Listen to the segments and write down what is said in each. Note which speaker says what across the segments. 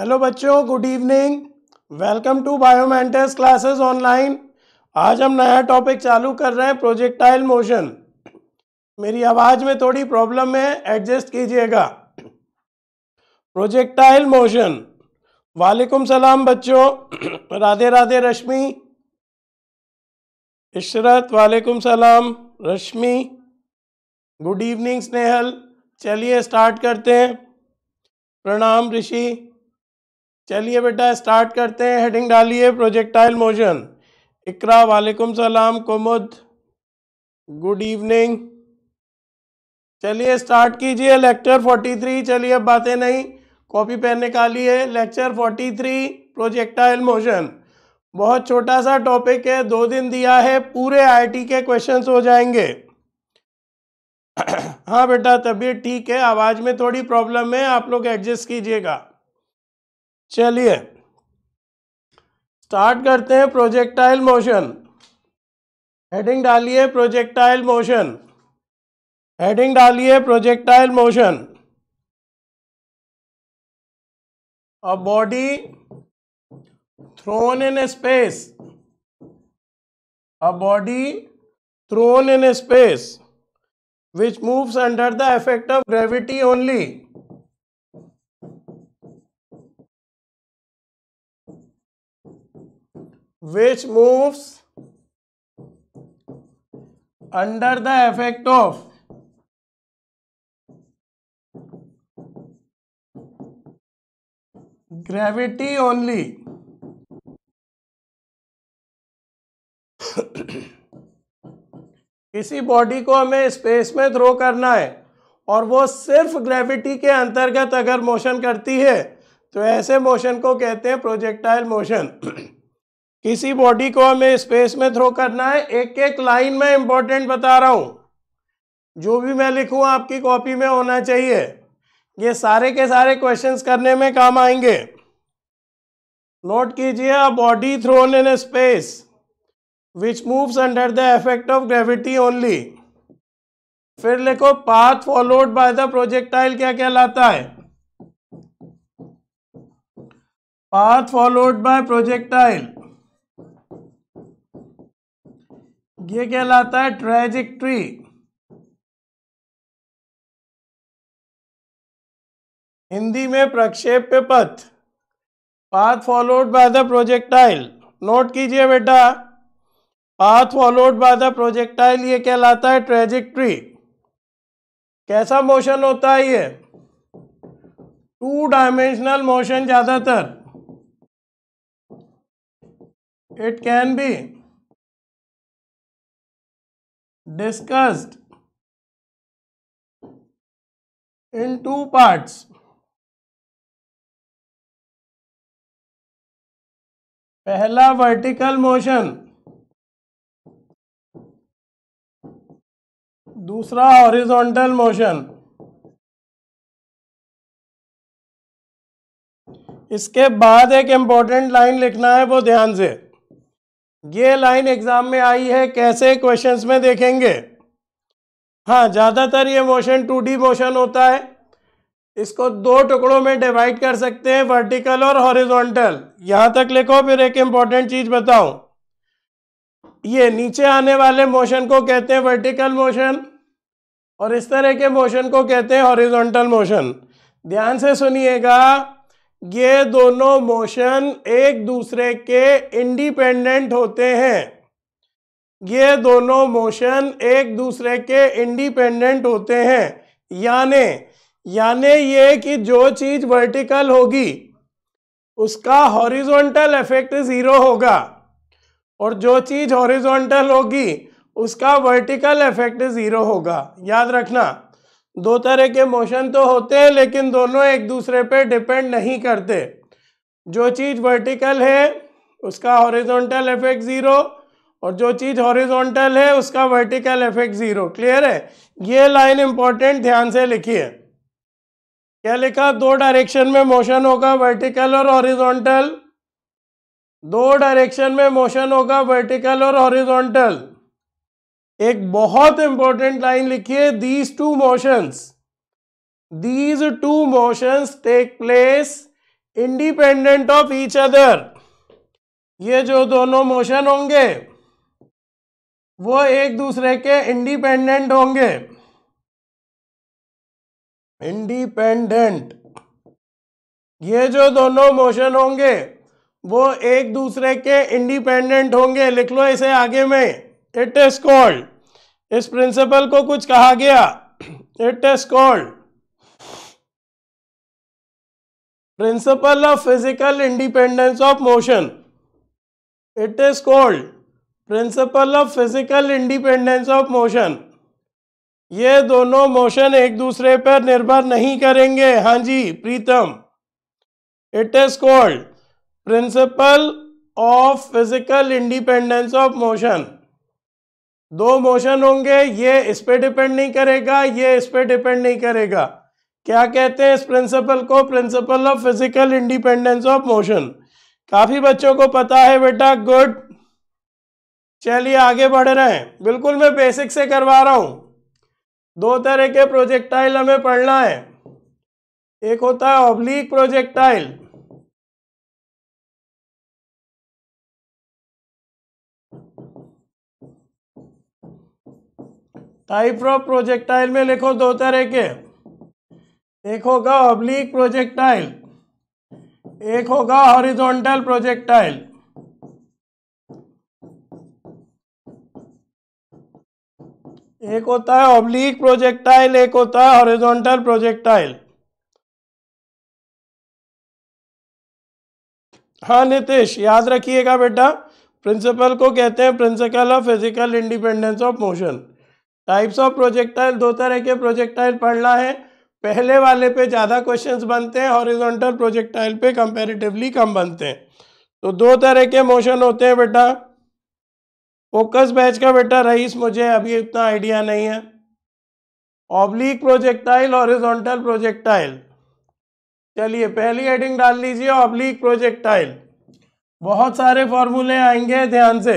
Speaker 1: Hello
Speaker 2: बच्चों good evening welcome to Biomentors classes online आज हम नया टॉपिक चालू कर रहे हैं प्रोजेक्टाइल मोशन मेरी आवाज़ में थोड़ी प्रॉब्लम है एडजस्ट कीजिएगा प्रोजेक्टाइल मोशन वालेकुम सलाम बच्चों राधे राधे रश्मि इशरत वालेकुम सलाम रश्मि गुड इवनिंग स्नेहल चलिए स्टार्ट करते हैं प्रणाम ऋषि चलिए बेटा स्टार्ट करते हैं हेडिंग डालिए प्रोजेक्टाइल मोशन इकरा वालेकुम सलाम कुमुद गुड इवनिंग चलिए स्टार्ट कीजिए लेक्चर 43 चलिए अब बातें नहीं कॉपी पेन निकालिए लेक्चर 43 प्रोजेक्टाइल मोशन बहुत छोटा सा टॉपिक है दो दिन दिया है पूरे आईटी के क्वेश्चंस हो जाएंगे हाँ बेटा तबीयत ठीक है आवाज़ में थोड़ी प्रॉब्लम है आप लोग एडजस्ट कीजिएगा चलिए स्टार्ट करते हैं प्रोजेक्टाइल मोशन हेडिंग डालिए प्रोजेक्टाइल मोशन हेडिंग डालिए
Speaker 1: projectile motion a body
Speaker 2: thrown in space a body thrown in space which moves under the effect of gravity only
Speaker 1: which moves under the effect of
Speaker 2: gravity only किसी body को हमें space में throw करना है और वो सिर्फ gravity के अंतर्गत अगर मोशन करती है तो ऐसे मोशन को कहते हैं प्रोजेक्टाइल मोशन किसी बॉडी को हमें स्पेस में थ्रो करना है एक एक लाइन में इंपॉर्टेंट बता रहा हूं जो भी मैं लिखूं आपकी कॉपी में होना चाहिए ये सारे के सारे क्वेश्चंस करने में काम आएंगे नोट कीजिए a body thrown in space which moves under the effect of gravity only फिर लिखो path followed by the projectile क्या कहलाता है पाथ फॉलोड बाय प्रोजेक्टाइल ये कहलाता है ट्रेजिक ट्री हिंदी में पे पथ path followed by the projectile note कीजिए बेटा path followed by the projectile ये कहलाता है ट्रेजिक ट्री कैसा मोशन होता है ये टू डायमेंशनल मोशन ज़्यादातर it can be
Speaker 1: discussed in two parts. pehla vertical motion dusra horizontal motion इसके
Speaker 2: बाद एक इम्पोर्टेंट लाइन लिखना है वो ध्यान से ये लाइन एग्जाम में आई है कैसे क्वेश्चंस में देखेंगे हाँ ज़्यादातर ये मोशन टू डी मोशन होता है इसको दो टुकड़ों में डिवाइड कर सकते हैं वर्टिकल और हॉरिजॉन्टल यहाँ तक लिखो फिर एक इम्पॉर्टेंट चीज़ बताऊँ ये नीचे आने वाले मोशन को कहते हैं वर्टिकल मोशन और इस तरह के मोशन को कहते हैं हॉरिजॉन्टल मोशन ध्यान से सुनिएगा ये दोनों मोशन एक दूसरे के इंडिपेंडेंट होते हैं ये दोनों मोशन एक दूसरे के इंडिपेंडेंट होते हैं याने याने ये कि जो चीज़ वर्टिकल होगी उसका हॉरिजॉन्टल इफेक्ट ज़ीरो होगा और जो चीज़ हॉरिजॉन्टल होगी उसका वर्टिकल इफेक्ट ज़ीरो होगा याद रखना दो तरह के मोशन तो होते हैं लेकिन दोनों एक दूसरे पे डिपेंड नहीं करते जो चीज़ वर्टिकल है उसका हॉरिजॉन्टल इफेक्ट ज़ीरो और जो चीज़ हॉरिजॉन्टल है उसका वर्टिकल इफेक्ट ज़ीरो क्लियर है ये लाइन इंपॉर्टेंट ध्यान से लिखिए क्या लिखा दो डायरेक्शन में मोशन होगा वर्टिकल और हॉरिजॉन्टल दो डायरेक्शन में मोशन होगा वर्टिकल और हॉरिजॉन्टल एक बहुत इंपॉर्टेंट लाइन लिखिए these two motions these two motions take place independent of each other ये जो दोनों मोशन होंगे वो एक दूसरे के इंडिपेंडेंट होंगे इंडिपेंडेंट ये जो दोनों मोशन होंगे वो एक दूसरे के इंडिपेंडेंट होंगे लिख लो इसे आगे में इट इज कॉल्ड इस प्रिंसिपल को कुछ कहा गया it is called principle of physical independence of motion it is called principle of physical independence of motion ये दोनों मोशन एक दूसरे पर निर्भर नहीं करेंगे हाँ जी Pritam it is called principle of physical independence of motion दो मोशन होंगे ये इस पर डिपेंड नहीं करेगा ये इस पर डिपेंड नहीं करेगा क्या कहते हैं इस प्रिंसिपल को principle of physical independence of motion काफी बच्चों को पता है बेटा गुड चलिए आगे बढ़ रहे हैं बिल्कुल मैं बेसिक से करवा रहा हूं दो तरह के प्रोजेक्टाइल हमें पढ़ना है एक होता है oblique projectile type of projectile में लिखो दो तरह के एक होगा ऑब्लिक प्रोजेक्टाइल एक होगा हॉरिजॉन्टल प्रोजेक्टाइल एक होता है ऑब्लिक प्रोजेक्टाइल एक होता है
Speaker 1: हॉरिजॉन्टल प्रोजेक्टाइल
Speaker 2: हाँ नितेश याद रखिएगा बेटा प्रिंसिपल को कहते हैं principle of physical independence of motion types of projectile दो तरह के प्रोजेक्टाइल पढ़ना है पहले वाले पे ज़्यादा क्वेश्चंस बनते हैं हॉरिजॉन्टल प्रोजेक्टाइल पे कंपैरेटिवली कम बनते हैं तो दो तरह के मोशन होते हैं बेटा फोकस बैच का बेटा रईस मुझे अभी इतना आइडिया नहीं है ऑब्लिक प्रोजेक्टाइल हॉरिजॉन्टल प्रोजेक्टाइल चलिए पहली हेडिंग डाल लीजिए ऑब्लिक प्रोजेक्टाइल बहुत सारे फॉर्मूले आएंगे ध्यान से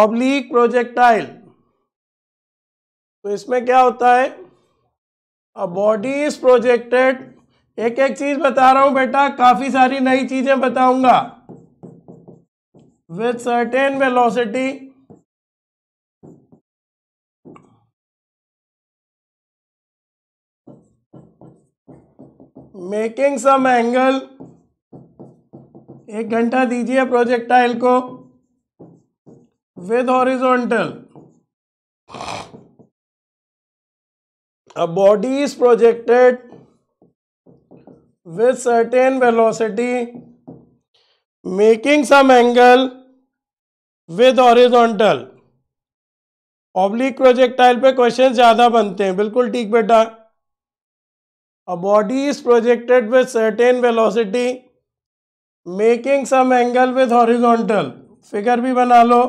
Speaker 2: ऑब्लिक प्रोजेक्टाइल तो इसमें क्या होता है अ बॉडी इज प्रोजेक्टेड एक एक चीज बता रहा हूं बेटा काफी सारी नई चीजें बताऊंगा with certain velocity making some angle एक घंटा दीजिए प्रोजेक्टाइल को with horizontal a body is projected with certain velocity making some angle with horizontal oblique projectile पे क्वेश्चन ज़्यादा बनते हैं बिल्कुल ठीक बेटा a body is projected with certain velocity making some angle with horizontal figure भी बना लो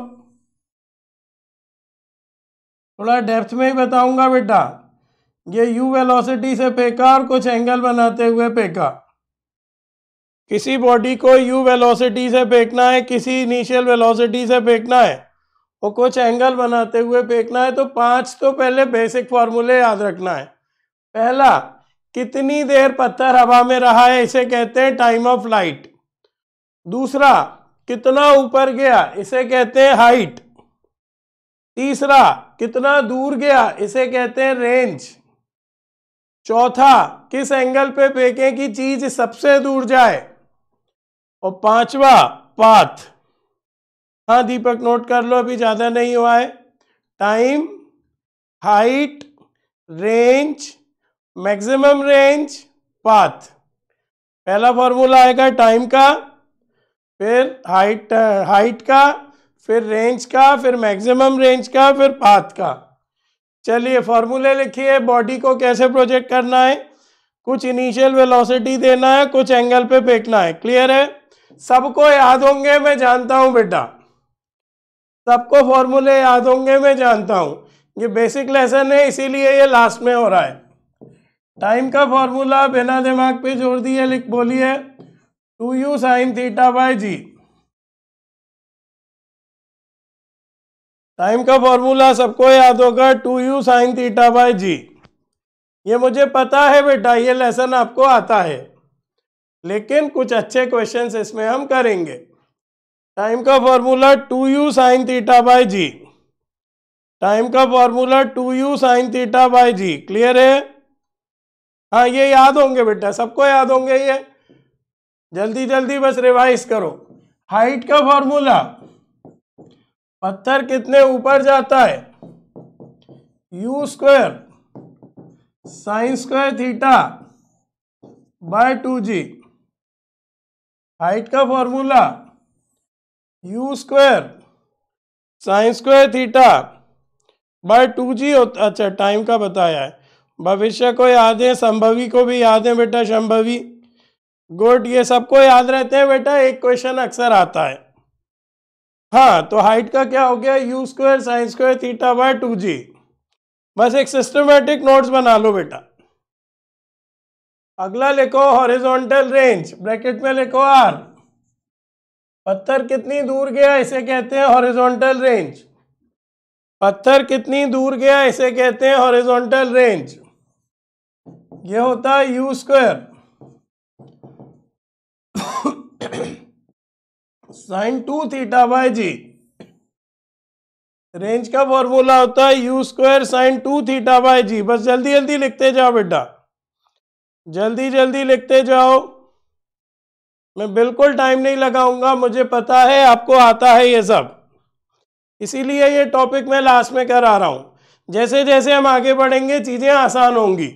Speaker 2: थोड़ा डेप्थ में ही बताऊंगा बेटा ये यू वेलोसिटी से फेंका और कुछ एंगल बनाते हुए फेंका किसी बॉडी को यू वेलोसिटी से फेंकना है किसी इनिशियल वेलोसिटी से फेंकना है और कुछ एंगल बनाते हुए फेंकना है तो पांच तो पहले बेसिक फॉर्मूले याद रखना है पहला कितनी देर पत्थर हवा में रहा है इसे कहते हैं टाइम ऑफ लाइट दूसरा कितना ऊपर गया इसे कहते हैं हाइट तीसरा कितना दूर गया इसे कहते हैं रेंज चौथा किस एंगल पे फेंकें कि चीज सबसे दूर जाए और पांचवा पाथ हाँ दीपक नोट कर लो अभी ज़्यादा नहीं हुआ है time height range maximum range path पहला फॉर्मूला आएगा टाइम का फिर हाइट हाइट का फिर रेंज का फिर मैक्सिमम रेंज का फिर पाथ का चलिए फॉर्मूले लिखिए बॉडी को कैसे प्रोजेक्ट करना है कुछ इनिशियल वेलोसिटी देना है कुछ एंगल पे फेंकना है क्लियर है सबको याद होंगे मैं जानता हूं बेटा सबको फॉर्मूले याद होंगे मैं जानता हूं ये बेसिक लेसन है इसीलिए ये लास्ट में हो रहा है टाइम का फॉर्मूला बिना दिमाग पे जोड़ दिए लिख बोलिए two you sine theta by g time का फॉर्मूला सबको याद होगा two you sine theta by g ये मुझे पता है बेटा ये लेसन आपको आता है लेकिन कुछ अच्छे क्वेश्चन इसमें हम करेंगे टाइम का formula two you sine theta by g time का formula two you sine theta by g clear है हाँ ये याद होंगे बेटा सबको याद होंगे ये जल्दी जल्दी बस रिवाइज करो हाइट का फॉर्मूला पत्थर कितने ऊपर जाता है u square sine square theta by two g height का formula u square sine square theta by two g होता अच्छा टाइम का बताया है भविष्य को याद है संभवी को भी याद है बेटा संभवी गुड ये सबको याद रहते हैं बेटा एक क्वेश्चन अक्सर आता है हाँ तो हाइट का क्या हो गया u square sine square theta by two g बस एक सिस्टमेटिक नोट्स बना लो बेटा अगला लिखो हॉरिजॉन्टल रेंज ब्रैकेट में लिखो आर पत्थर कितनी दूर गया इसे कहते हैं हॉरिजॉन्टल रेंज पत्थर कितनी दूर गया इसे कहते हैं हॉरिजॉन्टल रेंज ये होता है u square sine two theta by g range का फॉर्मूला होता है u square sine two theta by g बस जल्दी जल्दी लिखते जाओ बेटा जल्दी जल्दी लिखते जाओ मैं बिल्कुल टाइम नहीं लगाऊंगा मुझे पता है आपको आता है ये सब इसीलिए ये टॉपिक मैं लास्ट में करा रहा हूँ जैसे जैसे हम आगे बढ़ेंगे चीज़ें आसान होंगी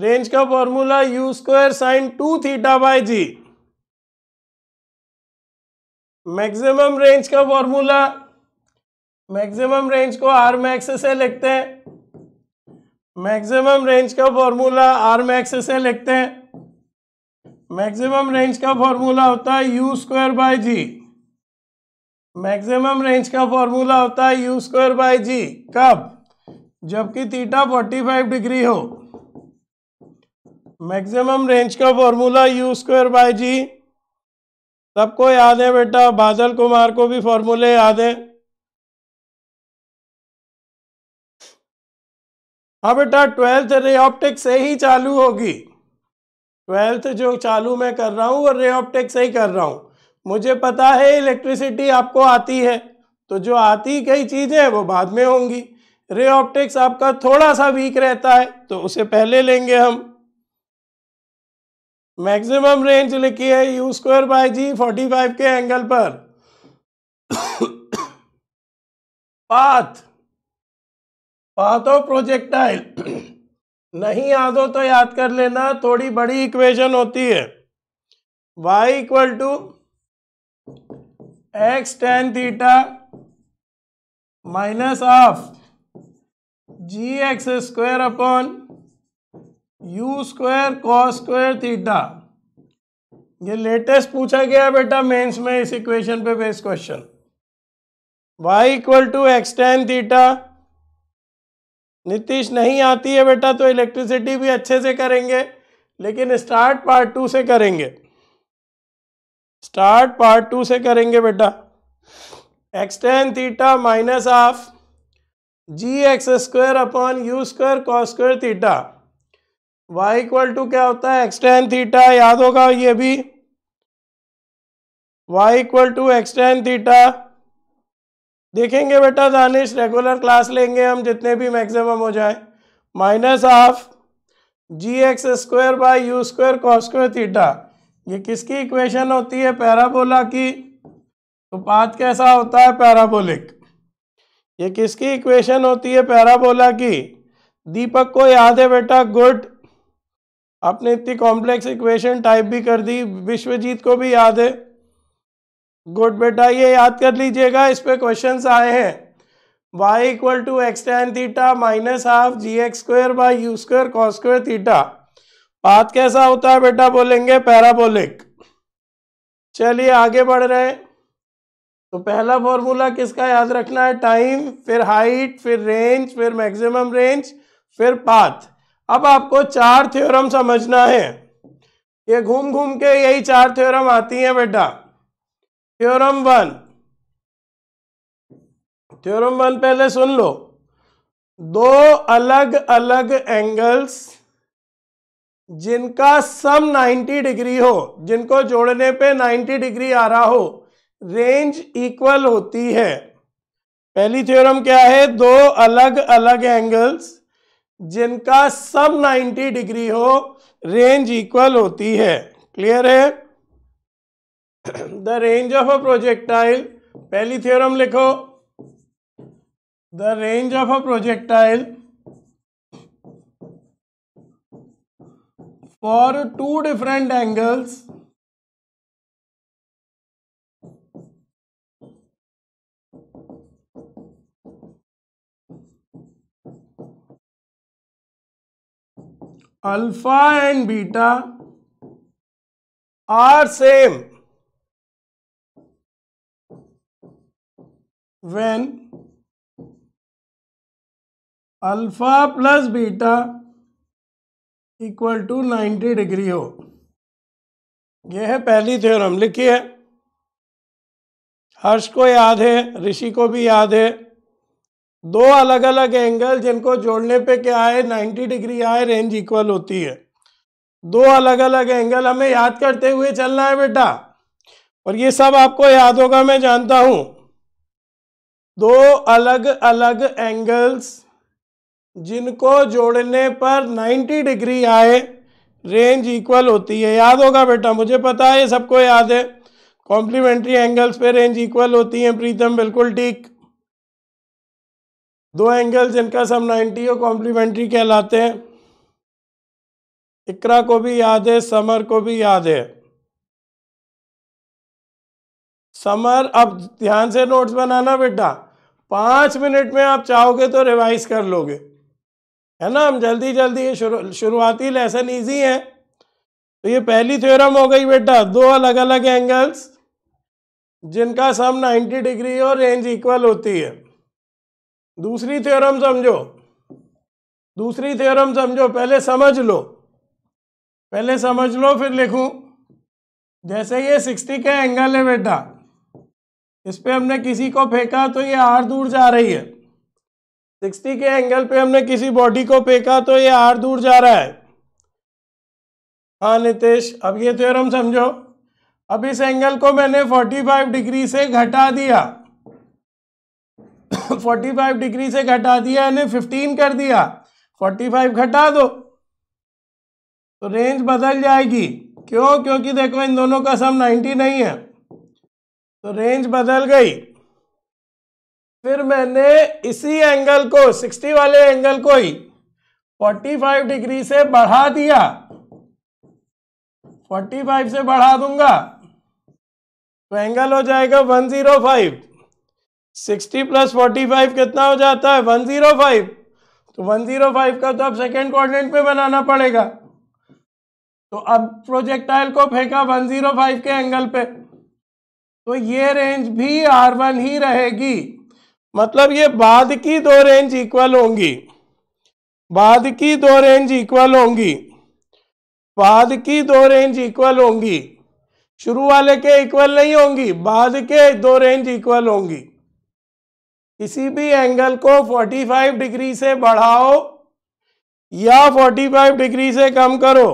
Speaker 2: रेंज का formula u square sine two theta by g maximum range का फॉर्मूला मैक्सिमम रेंज को आर मैक्स से लिखते हैं मैक्सिमम रेंज का फॉर्मूला आर मैक्स से लिखते हैं मैक्सिमम रेंज का फॉर्मूला होता है u square by g maximum range का फॉर्मूला होता है यू स्क्वायर बाय जी कब जबकि थीटा 45 डिग्री हो मैक्सिमम रेंज का formula u square by g सबको याद है बेटा बादल कुमार को भी फॉर्मूले याद
Speaker 1: है हाँ
Speaker 2: बेटा ट्वेल्थ रेऑप्टिक से ही चालू होगी ट्वेल्थ जो चालू मैं कर रहा हूँ वो रेऑप्टिक से ही कर रहा हूँ मुझे पता है इलेक्ट्रिसिटी आपको आती है तो जो आती कई चीज़ें वो बाद में होंगी रे ऑप्टिक्स आपका थोड़ा सा वीक रहता है तो उसे पहले लेंगे हम मैक्सिमम रेंज लिखी है u square by g forty five के एंगल पर पाथ पाथ ऑफ प्रोजेक्टाइल नहीं याद हो तो याद कर लेना थोड़ी बड़ी इक्वेशन होती है y equal to x tan theta minus of ji x square upon u square cos square theta ये लेटेस्ट पूछा गया बेटा मेंस में इस इक्वेशन पे best question y equal to x tan theta Nitish नहीं आती है बेटा तो इलेक्ट्रिसिटी भी अच्छे से करेंगे लेकिन स्टार्ट पार्ट टू से करेंगे स्टार्ट पार्ट टू से करेंगे बेटा x tan theta minus of ji x square upon u square cos square theta y equal to क्या होता है एक्सटेन थीटा याद होगा ये भी y equal to x tan theta देखेंगे बेटा दानिश रेगुलर क्लास लेंगे हम जितने भी मैक्सिमम हो जाए minus half g x square by you square cos square theta ये किसकी इक्वेशन होती है पैराबोला की तो पाथ कैसा होता है पैराबोलिक ये किसकी इक्वेशन होती है पैराबोला की दीपक को याद है बेटा गुड आपने इतनी कॉम्प्लेक्स इक्वेशन टाइप भी कर दी विश्वजीत को भी याद है गुड बेटा ये याद कर लीजिएगा इस पर क्वेश्चन आए हैं y equal to x tan theta minus half g x square by you square cos square theta path कैसा होता है बेटा बोलेंगे पैराबोलिक चलिए आगे बढ़ रहे हैं तो पहला फॉर्मूला किसका याद रखना है टाइम फिर हाइट फिर रेंज फिर मैक्सिमम रेंज फिर पाथ अब आपको चार थ्योरम समझना है ये घूम घूम के यही चार थ्योरम आती हैं बेटा थ्योरम वन थ्योरम वन पहले सुन लो दो अलग अलग एंगल्स जिनका सम 90 डिग्री हो जिनको जोड़ने पे 90 डिग्री आ रहा हो रेंज इक्वल होती है पहली थ्योरम क्या है दो अलग अलग एंगल्स जिनका सब 90 डिग्री हो रेंज इक्वल होती है क्लियर है the range of a projectile पहली थ्योरम लिखो the range of a projectile for two different angles
Speaker 1: alpha and beta are same when alpha plus beta equal to 90 degree हो
Speaker 2: यह है पहली थ्योरम लिखी है हर्ष को याद है ऋषि को भी याद है दो अलग अलग एंगल जिनको जोड़ने पे क्या है नाइन्टी डिग्री आए रेंज इक्वल होती है दो अलग अलग एंगल हमें याद करते हुए चलना है बेटा और ये सब आपको याद होगा मैं जानता हूँ दो अलग अलग एंगल्स जिनको जोड़ने पर 90 डिग्री आए रेंज इक्वल होती है याद होगा बेटा मुझे पता है सबको याद है कॉम्प्लीमेंट्री एंगल्स पे रेंज इक्वल होती है प्रीतम बिल्कुल ठीक दो एंगल जिनका सम 90 और कॉम्प्लीमेंट्री कहलाते हैं इकरा को भी याद है समर को भी याद है समर अब ध्यान से नोट्स बनाना बेटा पांच मिनट में आप चाहोगे तो रिवाइज कर लोगे है ना हम जल्दी जल्दी ये शुरु, शुरुआती लेसन इजी है तो ये पहली थ्योरम हो गई बेटा दो अलग अलग एंगल्स जिनका सम 90 डिग्री और रेंज इक्वल होती है दूसरी थ्योरम समझो दूसरी थ्योरम समझो पहले समझ लो पहले समझ लो फिर लिखूं जैसे ये सिक्सटी का एंगल है बेटा इस पर हमने किसी को फेंका तो ये आर दूर जा रही है सिक्सटी के एंगल पे हमने किसी बॉडी को फेंका तो ये आर दूर जा रहा है हाँ नितेश अब ये थ्योरम समझो अब इस एंगल को मैंने फोर्टी फाइव डिग्री से घटा दिया फोर्टी फाइव डिग्री से घटा दिया यानी फिफ्टीन कर दिया फोर्टी फाइव घटा दो तो रेंज बदल जाएगी क्यों क्योंकि देखो इन दोनों का सम नाइन्टी नहीं है तो रेंज बदल गई फिर मैंने इसी एंगल को सिक्सटी वाले एंगल को ही फोर्टी फाइव डिग्री से बढ़ा दिया फोर्टी फाइव से बढ़ा दूंगा तो एंगल हो जाएगा one zero five sixty plus forty five कितना हो जाता है वन जीरो फाइव तो वन जीरो फाइव का तो अब सेकेंड क्वाड्रेंट में बनाना पड़ेगा तो अब प्रोजेक्टाइल को फेंका वन जीरो फाइव के एंगल पे तो ये रेंज भी आर वन ही रहेगी मतलब ये बाद की दो रेंज इक्वल होंगी बाद की दो रेंज इक्वल होंगी बाद की दो रेंज इक्वल होंगी शुरू वाले के इक्वल नहीं होंगी बाद के दो रेंज इक्वल होंगी किसी भी एंगल को 45 डिग्री से बढ़ाओ या 45 डिग्री से कम करो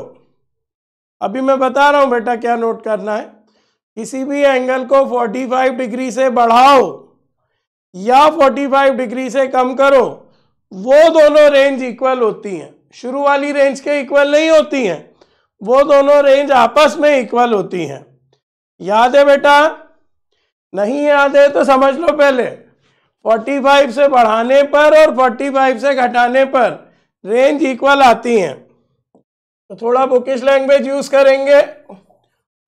Speaker 2: अभी मैं बता रहा हूं बेटा क्या नोट करना है किसी भी एंगल को 45 डिग्री से बढ़ाओ या 45 डिग्री से कम करो वो दोनों रेंज इक्वल होती हैं शुरू वाली रेंज के इक्वल नहीं होती हैं वो दोनों रेंज आपस में इक्वल होती हैं याद है बेटा नहीं याद है तो समझ लो पहले 45 से बढ़ाने पर और 45 से घटाने पर रेंज इक्वल आती हैं तो थोड़ा बुकिश लैंग्वेज यूज करेंगे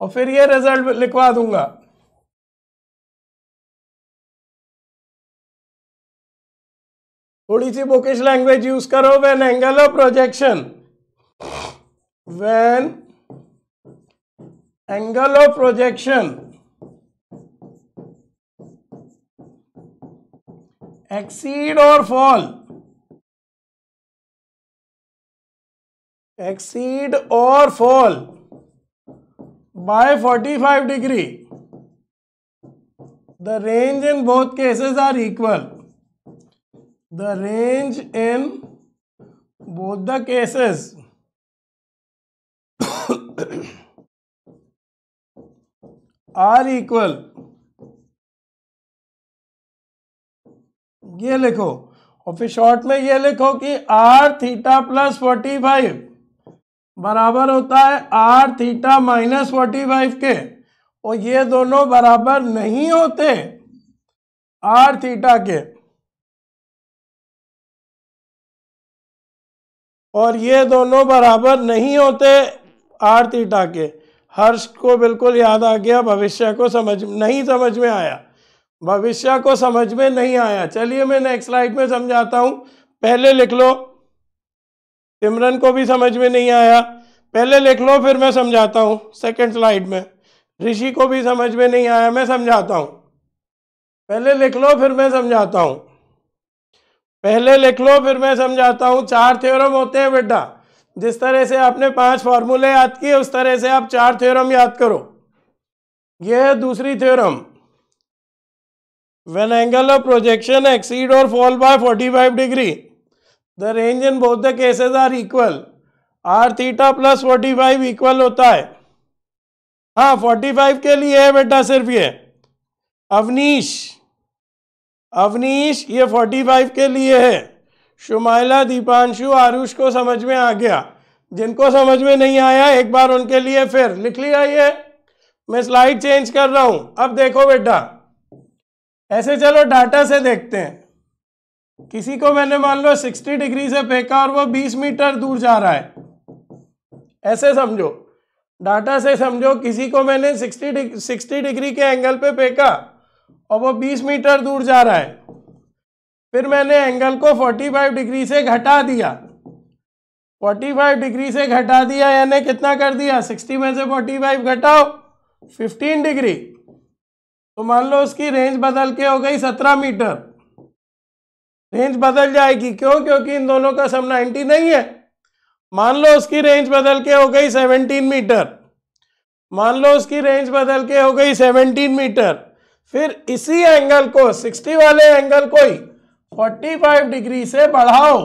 Speaker 1: और फिर ये रिजल्ट लिखवा दूंगा थोड़ी सी बुकिश लैंग्वेज यूज करो when angle of
Speaker 2: projection when angle of projection
Speaker 1: exceed or fall
Speaker 2: exceed or fall by 45 degree the range in both cases are equal the range in both the cases
Speaker 1: are equal
Speaker 2: ये लिखो और फिर short में ये लिखो कि R theta plus forty five बराबर होता है R theta minus forty five के और ये दोनों बराबर नहीं होते आर थीटा के और ये दोनों बराबर नहीं होते आर थीटा के हर्ष को बिल्कुल याद आ गया भविष्य को समझ नहीं समझ में आया भविष्य को समझ में नहीं आया चलिए मैं नेक्स्ट स्लाइड में समझाता हूं पहले लिख लो सिमरन को भी समझ में नहीं आया पहले लिख लो फिर मैं समझाता हूं सेकंड स्लाइड में ऋषि को भी समझ में नहीं आया मैं समझाता हूं पहले लिख लो फिर मैं समझाता हूं पहले लिख लो फिर मैं समझाता हूं चार थ्योरम होते हैं बेटा जिस तरह से आपने पांच फॉर्मूले याद किए उस तरह से आप चार थ्योरम याद करो यह है दूसरी theorem when angle of projection exceed or fall by forty five degree the range in in the cases are equal R theta plus forty five equal होता है हाँ फोर्टी फाइव के लिए है बेटा सिर्फ ये अवनीश अवनीश ये फोर्टी फाइव के लिए है शुमाइला दीपांशु आरुष को समझ में आ गया जिनको समझ में नहीं आया एक बार उनके लिए फिर लिख लिया ये मैं स्लाइड चेंज कर रहा हूँ अब देखो बेटा ऐसे चलो डाटा से देखते हैं किसी को मैंने मान लो 60 डिग्री से फेंका और वो 20 मीटर दूर जा रहा है ऐसे समझो डाटा से समझो किसी को मैंने 60 डिग्री सिक्सटी डिग्री के एंगल पे फेंका और वो 20 मीटर दूर जा रहा है फिर मैंने एंगल को 45 डिग्री से घटा दिया 45 डिग्री से घटा दिया यानी कितना कर दिया 60 में से 45 घटाओ 15 डिग्री तो मान लो उसकी रेंज बदल के हो गई सत्रह मीटर रेंज बदल जाएगी क्यों क्योंकि इन दोनों का सब नाइन्टी नहीं है मान लो उसकी रेंज बदल के हो गई सेवनटीन मीटर मान लो उसकी रेंज बदल के हो गई सेवनटीन मीटर फिर इसी एंगल को सिक्सटी वाले एंगल को ही फोर्टी फाइव डिग्री से बढ़ाओ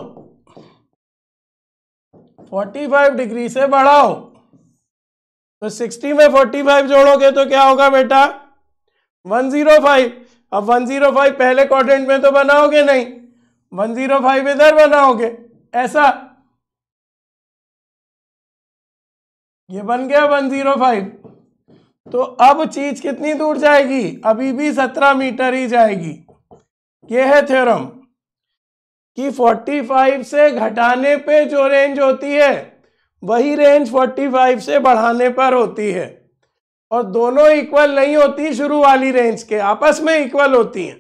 Speaker 2: फोर्टी फाइव डिग्री से बढ़ाओ तो सिक्सटी में फोर्टी फाइव जोड़ोगे तो क्या होगा बेटा 105 अब 105 पहले क्वाड्रेंट में तो बनाओगे नहीं 105 इधर बनाओगे ऐसा ये बन गया 105 तो अब चीज कितनी दूर जाएगी अभी भी 17 मीटर ही जाएगी ये है थ्योरम कि 45 से घटाने पे जो रेंज होती है वही रेंज 45 से बढ़ाने पर होती है और दोनों इक्वल नहीं होती शुरू वाली रेंज के आपस में इक्वल होती हैं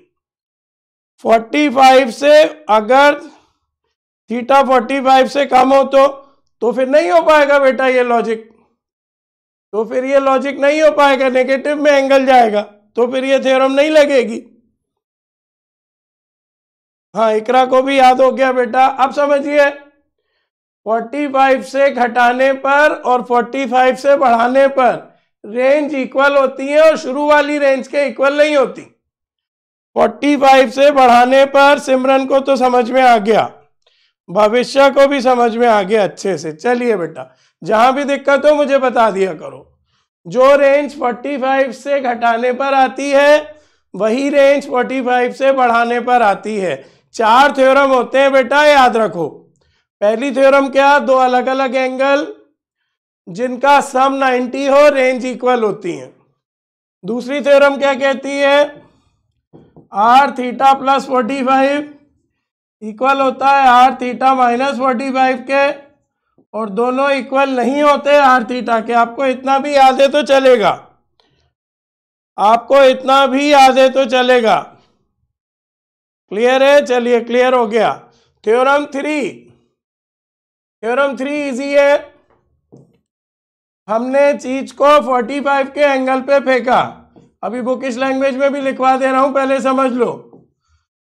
Speaker 2: 45 से अगर थीटा 45 से कम हो तो तो फिर नहीं हो पाएगा बेटा ये लॉजिक तो फिर ये लॉजिक नहीं हो पाएगा नेगेटिव में एंगल जाएगा तो फिर ये थ्योरम नहीं लगेगी हाँ इकरा को भी याद हो गया बेटा अब समझिए 45 से घटाने पर और 45 से बढ़ाने पर रेंज इक्वल होती है और शुरू वाली रेंज के इक्वल नहीं होती 45 से बढ़ाने पर सिमरन को तो समझ में आ गया भविष्य को भी समझ में आ गया अच्छे से चलिए बेटा जहां भी दिक्कत हो मुझे बता दिया करो जो रेंज 45 से घटाने पर आती है वही रेंज 45 से बढ़ाने पर आती है चार थ्योरम होते हैं बेटा याद रखो पहली थ्योरम क्या दो अलग अलग एंगल जिनका सम 90 हो रेंज इक्वल होती है दूसरी थ्योरम क्या कहती है R theta plus forty five equal होता है R theta minus forty five के और दोनों इक्वल नहीं होते आर थीटा के आपको इतना भी याद है तो चलेगा आपको इतना भी याद है तो चलेगा क्लियर है चलिए क्लियर हो गया theorem three theorem three easy है हमने चीज को 45 के एंगल पे फेंका अभी बुकिश लैंग्वेज में भी लिखवा दे रहा हूं पहले समझ लो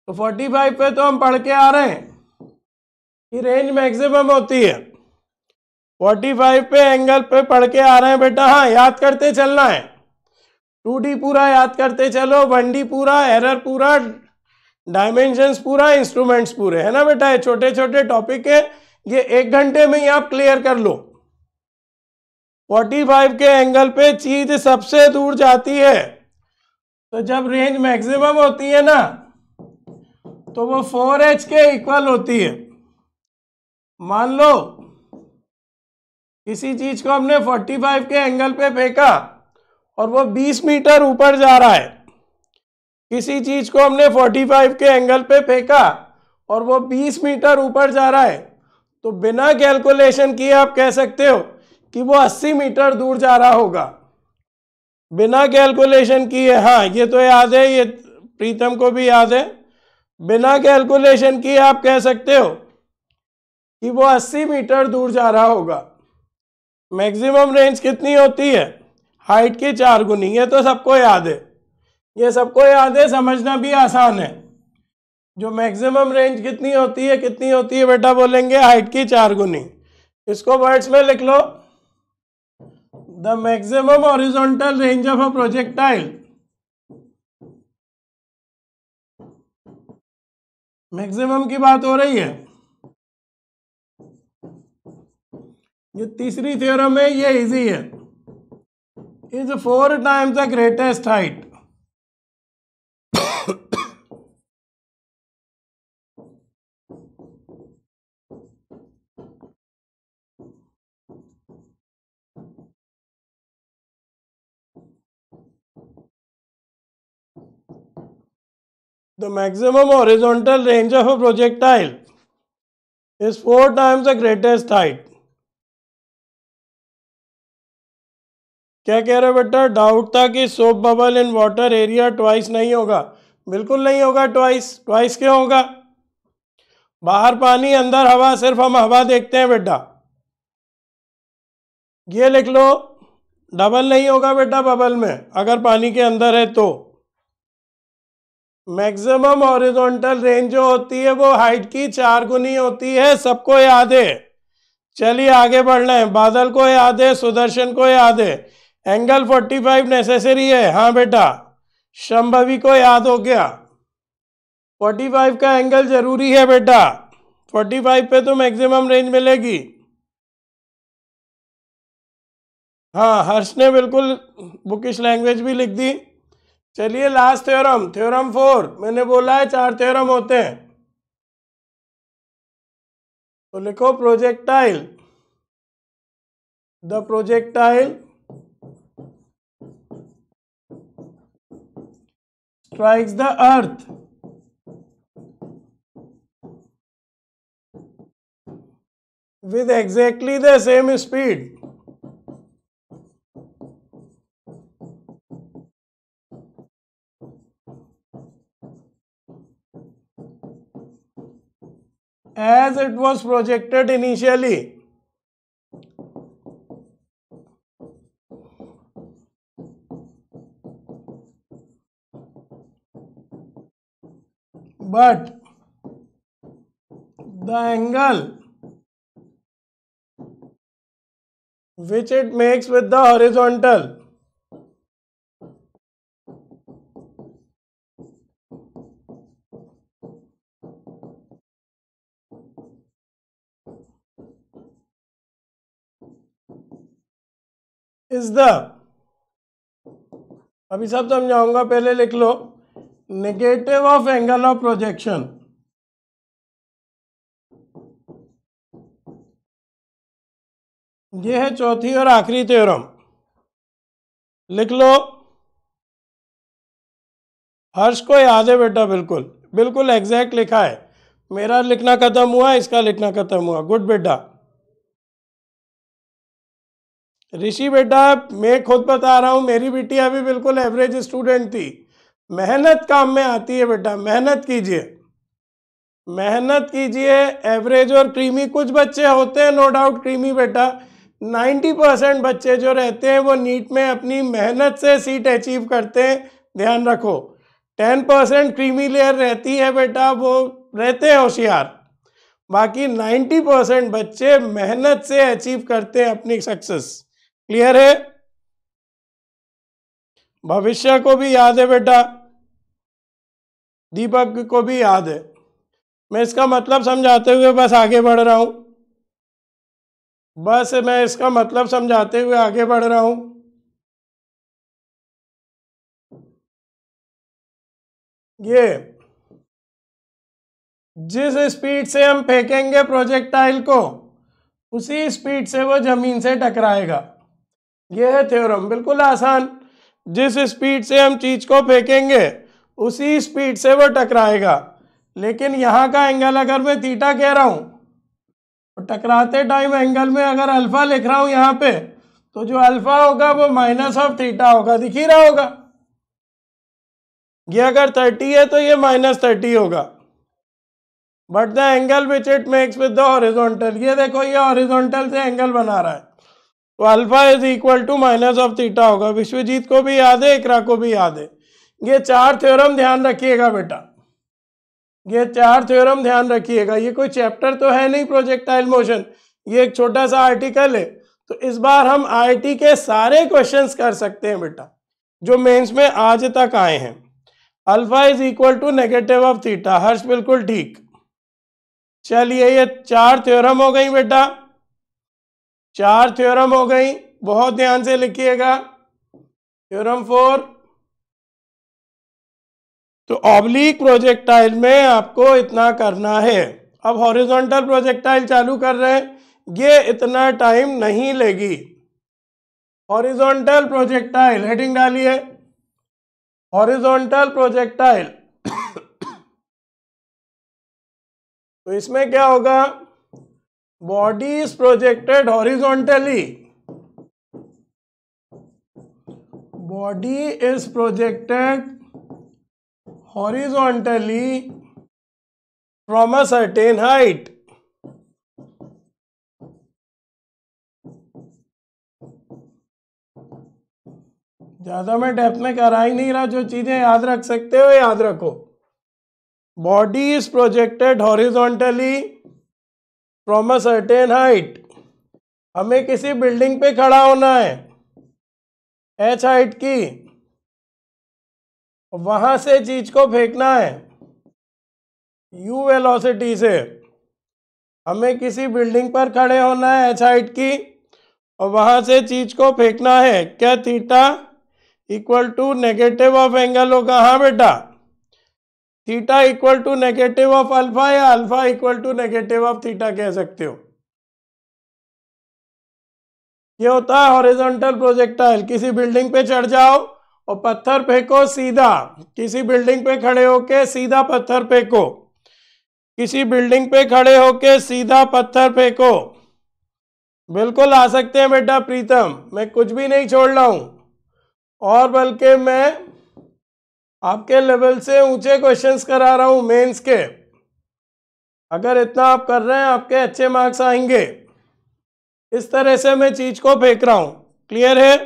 Speaker 2: तो 45 पे तो हम पढ़ के आ रहे हैं कि रेंज मैक्सिमम होती है 45 पे एंगल पे पढ़ के आ रहे हैं बेटा हाँ याद करते चलना है टू डी पूरा याद करते चलो वन डी पूरा एरर पूरा डायमेंशंस पूरा इंस्ट्रूमेंट्स पूरे है ना बेटा ये छोटे छोटे टॉपिक है ये एक घंटे में ही आप क्लियर कर लो 45 के एंगल पे चीज सबसे दूर जाती है तो जब रेंज मैक्सिमम होती है ना तो वो 4h के इक्वल होती है मान लो किसी चीज को हमने 45 के एंगल पे फेंका और वो 20 मीटर ऊपर जा रहा है किसी चीज को हमने 45 के एंगल पे फेंका और वो 20 मीटर ऊपर जा रहा है तो बिना कैलकुलेशन किए आप कह सकते हो कि वो 80 मीटर दूर जा रहा होगा बिना कैलकुलेशन किए हाँ ये तो याद है ये प्रीतम को भी याद है बिना कैलकुलेशन किए आप कह सकते हो कि वो 80 मीटर दूर जा रहा होगा मैक्सिमम रेंज कितनी होती है हाइट की चार गुनी ये तो सबको याद है ये सबको याद है समझना भी आसान है जो मैक्सिमम रेंज कितनी होती है कितनी होती है बेटा बोलेंगे हाइट की चार गुनी इसको वर्ड्स में लिख लो the maximum horizontal range of a projectile
Speaker 1: maximum की बात हो रही है
Speaker 2: ये तीसरी थ्योरम है ये इजी है is four times the greatest height
Speaker 1: The maximum horizontal range of a projectile is 4 times the greatest
Speaker 2: height. क्या कह रहे बेटा डाउट था कि soap bubble in water area twice नहीं होगा बिल्कुल नहीं होगा ट्वाइस ट्वाइस क्यों होगा बाहर पानी अंदर हवा सिर्फ हम हवा देखते हैं बेटा ये लिख लो डबल नहीं होगा बेटा बबल में अगर पानी के अंदर है तो मैक्सिमम हॉरिजॉन्टल रेंज जो होती है वो हाइट की चार गुनी होती है सबको याद है चलिए आगे बढ़ रहे हैं बादल को याद है सुदर्शन को याद है एंगल 45 नेसेसरी है हाँ बेटा शंभवी को याद हो गया 45 का एंगल जरूरी है बेटा 45 पे तो मैक्सिमम रेंज मिलेगी हाँ हर्ष ने बिल्कुल बुकिश लैंग्वेज भी लिख दी चलिए लास्ट थ्योरम थ्योरम फोर मैंने बोला है चार थ्योरम होते हैं तो लिखो projectile the projectile strikes the earth
Speaker 1: with exactly the same speed
Speaker 2: as it was projected initially. But the angle which it makes with the horizontal is the अभी सब समझाऊंगा तो पहले लिख लो negative of angle of projection
Speaker 1: ये है चौथी और आखिरी थ्योरम
Speaker 2: लिख लो हर्ष को याद है बेटा बिल्कुल बिल्कुल एग्जैक्ट लिखा है मेरा लिखना खत्म हुआ इसका लिखना खत्म हुआ गुड बेटा ऋषि बेटा मैं खुद बता रहा हूँ मेरी बेटी अभी बिल्कुल एवरेज स्टूडेंट थी मेहनत काम में आती है बेटा मेहनत कीजिए मेहनत कीजिए एवरेज और क्रीमी कुछ बच्चे होते हैं नो डाउट क्रीमी बेटा 90 परसेंट बच्चे जो रहते हैं वो नीट में अपनी मेहनत से सीट अचीव करते हैं ध्यान रखो 10 परसेंट क्रीमी लेयर रहती है बेटा वो रहते हैं होशियार बाकी 90 परसेंट बच्चे मेहनत से अचीव करते हैं अपनी सक्सेस क्लियर है भविष्य को भी याद है बेटा दीपक को भी याद है मैं इसका मतलब समझाते हुए बस आगे बढ़ रहा हूं बस मैं इसका मतलब समझाते हुए आगे बढ़ रहा हूं ये जिस स्पीड से हम फेंकेंगे प्रोजेक्टाइल को उसी स्पीड से वो जमीन से टकराएगा यह है थ्योरम बिल्कुल आसान जिस स्पीड से हम चीज को फेंकेंगे उसी स्पीड से वो टकराएगा लेकिन यहाँ का एंगल अगर मैं थीटा कह रहा हूँ तो टकराते टाइम एंगल में अगर अल्फा लिख रहा हूँ यहाँ पे तो जो अल्फा होगा वो माइनस ऑफ थीटा होगा दिख ही रहा होगा ये अगर थर्टी है तो ये माइनस थर्टी होगा but the angle which it makes with the horizontal ये देखो ये ऑरिजोंटल से एंगल बना रहा है तो alpha is equal to minus of theta होगा विश्वजीत को भी याद है इकरा को भी याद है ये चार थ्योरम ध्यान रखिएगा बेटा ये चार थ्योरम ध्यान रखिएगा ये कोई चैप्टर तो है नहीं प्रोजेक्टाइल मोशन ये एक छोटा सा आर्टिकल है तो इस बार हम आई के सारे क्वेश्चन कर सकते हैं बेटा जो मेन्स में आज तक आए हैं alpha is equal to negative of theta Harsh बिल्कुल ठीक चलिए ये चार थ्योरम हो गई बेटा चार थ्योरम हो गई बहुत ध्यान से लिखिएगा थ्योरम फोर तो ऑब्लिक प्रोजेक्टाइल में आपको इतना करना है अब हॉरिजॉन्टल प्रोजेक्टाइल चालू कर रहे हैं ये इतना टाइम नहीं लेगी हॉरिजॉन्टल प्रोजेक्टाइल हेडिंग डालिए हॉरिजॉन्टल प्रोजेक्टाइल तो इसमें क्या होगा body is projected horizontally body is projected horizontally from a certain height ज्यादा मैं डेप्थ में करा ही नहीं रहा जो चीजें याद रख सकते हो याद रखो body is projected horizontally from a certain height हमें किसी बिल्डिंग पे खड़ा होना है एच हाइट की वहां से चीज को फेंकना है यू वेलोसिटी से हमें किसी बिल्डिंग पर खड़े होना है एच हाइट की और वहां से चीज को फेंकना है क्या theta equal to negative of angle होगा हाँ बेटा theta equal to negative of alpha या alpha equal to negative of theta कह सकते हो ये होता है हॉरिजॉन्टल प्रोजेक्टाइल किसी बिल्डिंग पे चढ़ जाओ और पत्थर फेंको सीधा किसी बिल्डिंग पे खड़े होके सीधा पत्थर फेंको किसी बिल्डिंग पे खड़े होके सीधा पत्थर फेंको बिल्कुल आ सकते हैं बेटा प्रीतम मैं कुछ भी नहीं छोड़ रहा हूं और बल्कि मैं आपके लेवल से ऊंचे क्वेश्चंस करा रहा हूं मेंस के अगर इतना आप कर रहे हैं आपके अच्छे मार्क्स आएंगे इस तरह से मैं चीज को फेंक रहा हूं क्लियर है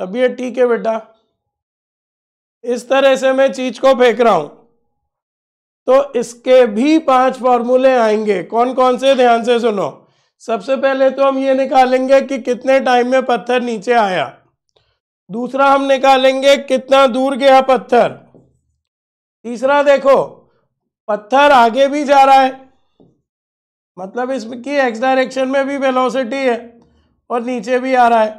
Speaker 2: तबीयत ठीक है बेटा इस तरह से मैं चीज को फेंक रहा हूं तो इसके भी पांच फॉर्मूले आएंगे कौन कौन से ध्यान से सुनो सबसे पहले तो हम ये निकालेंगे कि कितने टाइम में पत्थर नीचे आया दूसरा हम निकालेंगे कितना दूर गया पत्थर तीसरा देखो पत्थर आगे भी जा रहा है मतलब इसकी एक्स डायरेक्शन में भी वेलोसिटी है और नीचे भी आ रहा है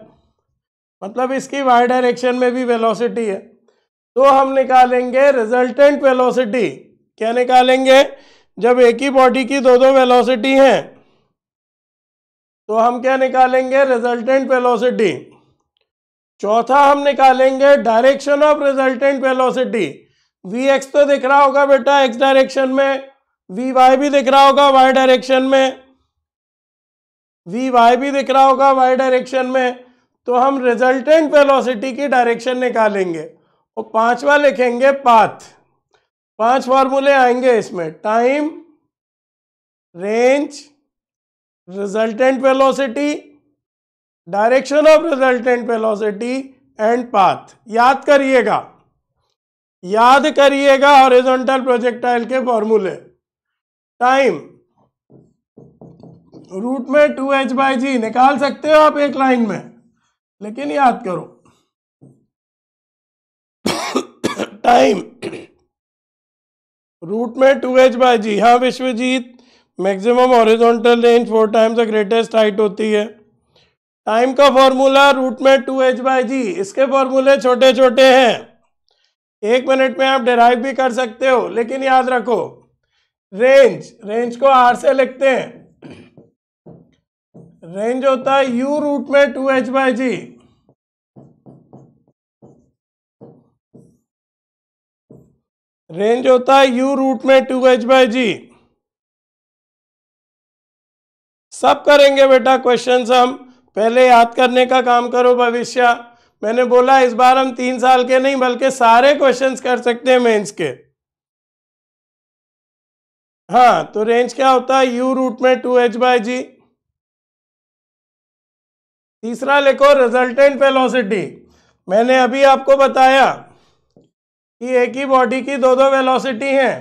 Speaker 2: मतलब इसकी वाई डायरेक्शन में भी वेलोसिटी है तो हम निकालेंगे रिजल्टेंट वेलोसिटी क्या निकालेंगे जब एक ही बॉडी की दो दो वेलोसिटी हैं तो हम क्या निकालेंगे रिजल्टेंट वेलोसिटी चौथा हम निकालेंगे direction of resultant velocity V X तो दिख रहा होगा बेटा एक्स डायरेक्शन में वी वाई भी दिख रहा होगा वाई डायरेक्शन में वी वाई भी दिख रहा होगा वाई डायरेक्शन में तो हम रिजल्टेंट वेलोसिटी की डायरेक्शन निकालेंगे और पांचवा लिखेंगे पाथ पांच फॉर्मूले आएंगे इसमें time range resultant velocity direction of resultant velocity and path याद करिएगा याद करिएगा हॉरिजॉन्टल प्रोजेक्टाइल के फॉर्मूले टाइम रूट में टू एच बाई जी निकाल सकते हो आप एक लाइन में लेकिन याद करो टाइम रूट में टू एच बाई जी हाँ Vishwajeet maximum horizontal range four times the greatest height होती है टाइम का फॉर्मूला रूट में टू एच बाई जी इसके फॉर्मूले छोटे छोटे हैं एक मिनट में आप डिराइव भी कर सकते हो लेकिन याद रखो रेंज रेंज को आर से लिखते हैं रेंज होता है यू रूट में two H by G
Speaker 1: range होता
Speaker 2: है यू रूट में टू एच बाई जी सब करेंगे बेटा क्वेश्चन हम पहले याद करने का काम करो भविष्य मैंने बोला इस बार हम तीन साल के नहीं बल्कि सारे क्वेश्चंस कर सकते हैं मेंस के हाँ तो रेंज क्या होता है यू रूट में टू एच बाई जी तीसरा लिखो रिजल्टेंट वेलोसिटी मैंने अभी आपको बताया कि एक ही बॉडी की दो दो वेलोसिटी हैं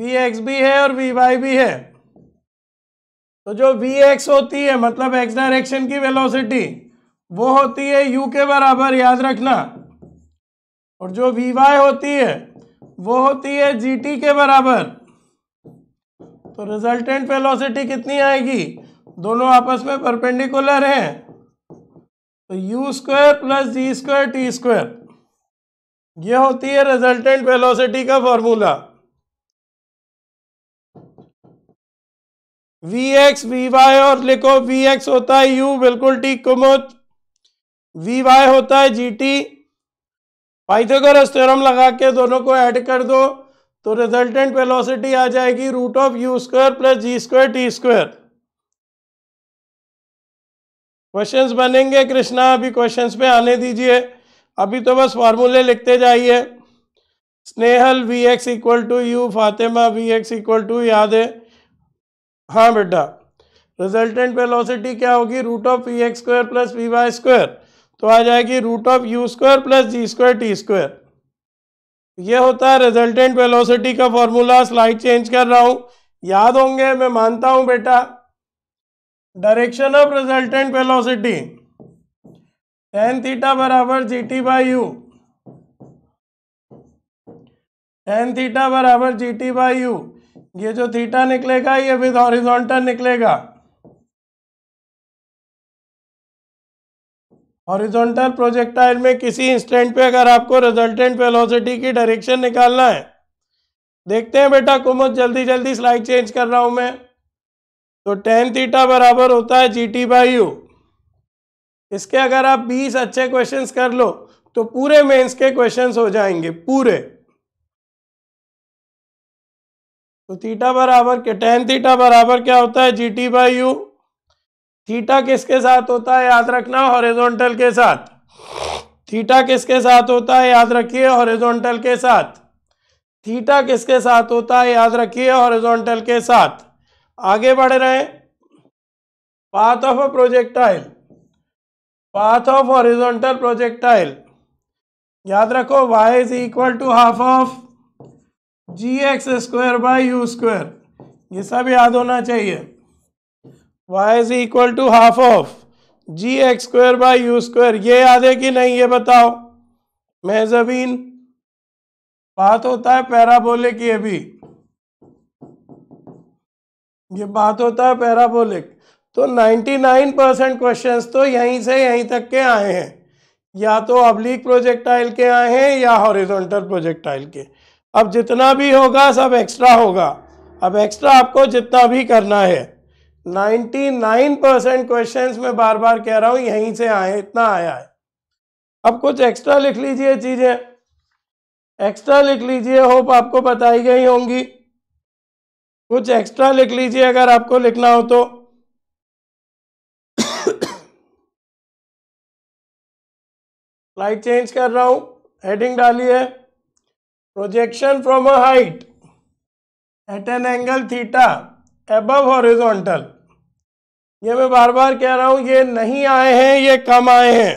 Speaker 2: वी एक्स भी है और वी वाई भी है तो जो वी एक्स होती है मतलब एक्स डायरेक्शन की वेलोसिटी वो होती है यू के बराबर याद रखना और जो वी वाई होती है वो होती है जी टी के बराबर तो रिजल्टेंट वेलोसिटी कितनी आएगी दोनों आपस में परपेंडिकुलर हैं तो U square plus G square T square यह होती है रिजल्टेंट वेलोसिटी का formula V X V Y और लिखो वी एक्स होता है यू बिल्कुल ठीक कुमुद वी वाई होता है जी टी पाइथागोरस थ्योरम लगा के दोनों को ऐड कर दो तो रिजल्टेंट वेलोसिटी आ जाएगी root of U square plus G square T square question बनेंगे कृष्णा अभी क्वेश्चन पे आने दीजिए अभी तो बस फॉर्मूले लिखते जाइए Snehal V X equal to U Fatima V X equal to याद है हाँ बेटा रिजल्टेंट वेलोसिटी क्या होगी root of P X square plus P Y square तो आ जाएगी root of U square plus G square T square ये होता है रिजल्टेंट वेलोसिटी का फॉर्मूला स्लाइड चेंज कर रहा हूँ याद होंगे मैं मानता हूँ बेटा direction of resultant velocity tan theta बराबर G T by U tan theta बराबर जी टी बाई यू ये जो थीटा निकलेगा ये विद हॉरिजॉन्टल निकलेगा हॉरिजॉन्टल प्रोजेक्टाइल में किसी इंस्टेंट पे अगर आपको रिजल्टेंट वेलोसिटी की डायरेक्शन निकालना है देखते हैं बेटा कुमुद जल्दी जल्दी स्लाइड चेंज कर रहा हूं मैं तो टेन थीटा बराबर होता है जी टी बाई यू इसके अगर आप बीस अच्छे क्वेश्चंस कर लो तो पूरे मेंस के क्वेश्चंस हो जाएंगे पूरे तो थीटा बराबर के टेन थीटा बराबर क्या होता है G T by U theta किसके साथ होता है याद रखना हॉरिजॉन्टल के साथ थीटा किसके साथ होता है याद रखिए हॉरिजॉन्टल के साथ थीटा किसके साथ होता है याद रखिए हॉरिजॉन्टल के साथ आगे बढ़ रहे हैं path of a projectile path of horizontal projectile याद रखो Y is equal to half of ji x square by you square ये सब याद होना चाहिए Y is equal to half of ji x square by you square ये याद है कि नहीं ये बताओ मेजबीन बात होता है पैराबोलिक ये भी ये बात होता है पैराबोलिक तो 99 परसेंट क्वेश्चन तो यहीं से यहीं तक के आए हैं या तो अब्लिक प्रोजेक्टाइल के आए हैं या हॉरिजॉन्टल प्रोजेक्टाइल के अब जितना भी होगा सब एक्स्ट्रा होगा अब एक्स्ट्रा आपको जितना भी करना है 99 परसेंट क्वेश्चन में बार बार कह रहा हूं यहीं से आए इतना आया है अब कुछ एक्स्ट्रा लिख लीजिए चीज़ें एक्स्ट्रा लिख लीजिए होप आपको बताई गई होंगी कुछ एक्स्ट्रा लिख लीजिए अगर आपको लिखना हो तो स्लाइड चेंज कर रहा हूं हेडिंग डाली है projection from a height at an angle theta above horizontal ये मैं बार बार कह रहा हूं ये नहीं आए हैं ये कम आए हैं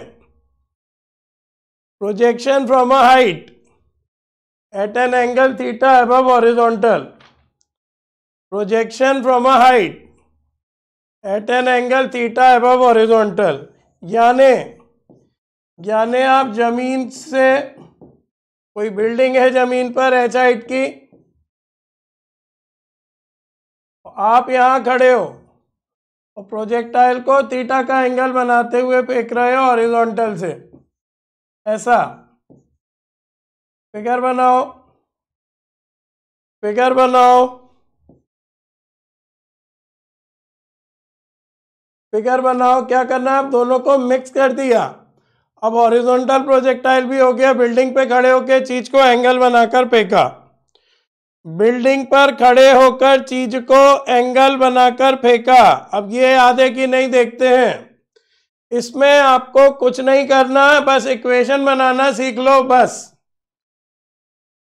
Speaker 2: projection from a height at an angle theta above horizontal projection from a height at an angle theta above horizontal यानी यानी आप जमीन से कोई बिल्डिंग है जमीन पर एच हाइट की तो आप यहां खड़े हो और प्रोजेक्टाइल को थीटा का एंगल बनाते हुए फेंक रहे हो ऑरिजोंटल से ऐसा फिगर बनाओ
Speaker 1: फिगर बनाओ
Speaker 2: फिगर बनाओ क्या करना है आप दोनों को मिक्स कर दिया अब हॉरिजॉन्टल प्रोजेक्टाइल भी हो गया बिल्डिंग पे खड़े होकर चीज को एंगल बनाकर फेंका बिल्डिंग पर खड़े होकर चीज को एंगल बनाकर फेंका अब ये आधे की नहीं देखते हैं इसमें आपको कुछ नहीं करना बस इक्वेशन बनाना सीख लो बस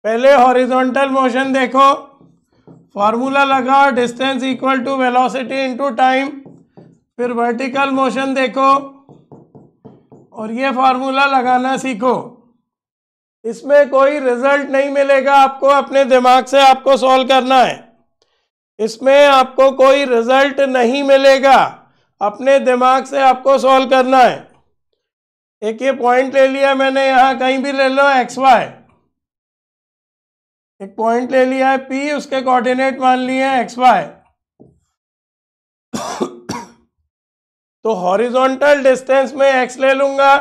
Speaker 2: पहले हॉरिजॉन्टल मोशन देखो फार्मूला लगाओ distance equal to velocity into time फिर वर्टिकल मोशन देखो और ये फार्मूला लगाना सीखो इसमें कोई रिजल्ट नहीं मिलेगा आपको अपने दिमाग से आपको सॉल्व करना है इसमें आपको कोई रिजल्ट नहीं मिलेगा अपने दिमाग से आपको सॉल्व करना है एक ये पॉइंट ले लिया मैंने यहाँ कहीं भी ले लो एक्स वाई एक पॉइंट ले लिया है पी उसके कोऑर्डिनेट मान लिए एक्स वाई तो हॉरिजॉन्टल डिस्टेंस में एक्स ले लूंगा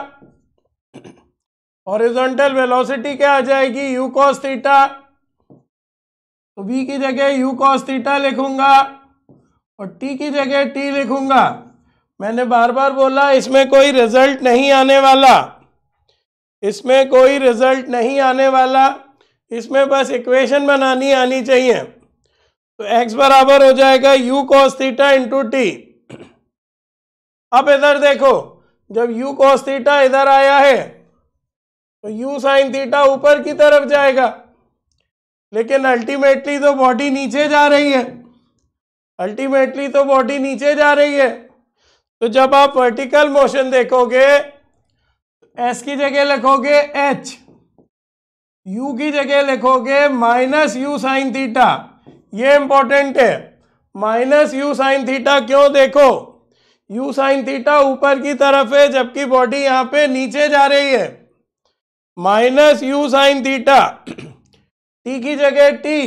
Speaker 2: हॉरिजॉन्टल वेलोसिटी क्या आ जाएगी यू कॉस थीटा तो बी की जगह यू कॉस थीटा लिखूंगा और टी की जगह टी लिखूंगा मैंने बार बार बोला इसमें कोई रिजल्ट नहीं आने वाला इसमें कोई रिजल्ट नहीं आने वाला इसमें बस इक्वेशन बनानी आनी चाहिए तो x बराबर हो जाएगा u cos theta into T अब इधर देखो जब यू cos थीटा इधर आया है तो यू साइन थीटा ऊपर की तरफ जाएगा लेकिन अल्टीमेटली तो बॉडी नीचे जा रही है अल्टीमेटली तो बॉडी नीचे जा रही है तो जब आप वर्टिकल मोशन देखोगे एस तो की जगह लिखोगे एच यू की जगह लिखोगे माइनस यू साइन थीटा ये इंपॉर्टेंट है माइनस यू साइन थीटा क्यों देखो यू साइन थीटा ऊपर की तरफ है जबकि बॉडी यहां पे नीचे जा रही है minus U sine theta T की जगह टी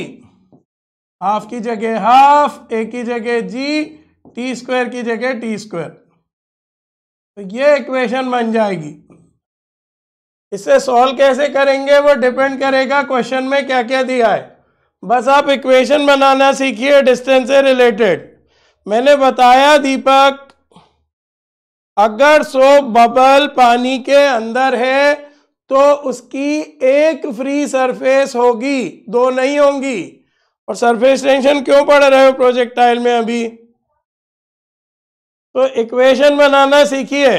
Speaker 2: हाफ की जगह हाफ ए की जगह जी टी स्क्वायर की जगह टी स्क्वायर तो ये इक्वेशन बन जाएगी इसे सॉल्व कैसे करेंगे वो डिपेंड करेगा क्वेश्चन में क्या क्या दिया है बस आप इक्वेशन बनाना सीखिए डिस्टेंस से रिलेटेड मैंने बताया दीपक अगर सोप बबल पानी के अंदर है तो उसकी एक फ्री सरफेस होगी दो नहीं होंगी और सरफेस टेंशन क्यों पड़ रहे हो प्रोजेक्टाइल में अभी तो इक्वेशन बनाना सीखिए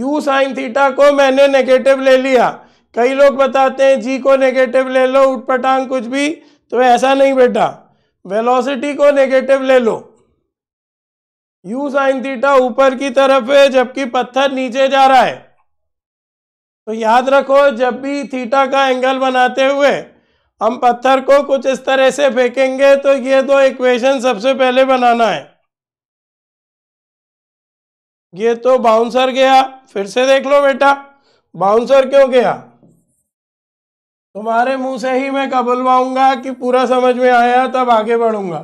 Speaker 2: यू साइन थीटा को मैंने नेगेटिव ले लिया कई लोग बताते हैं जी को नेगेटिव ले लो उठपटांग कुछ भी तो ऐसा नहीं बेटा वेलोसिटी को नेगेटिव ले लो यू साइन थीटा ऊपर की तरफ है जबकि पत्थर नीचे जा रहा है तो याद रखो जब भी थीटा का एंगल बनाते हुए हम पत्थर को कुछ इस तरह से फेंकेंगे तो ये दो इक्वेशन सबसे पहले बनाना है ये तो बाउंसर गया फिर से देख लो बेटा बाउंसर क्यों गया तुम्हारे मुंह से ही मैं कबुलवाऊंगा कि पूरा समझ में आया तब आगे बढ़ूंगा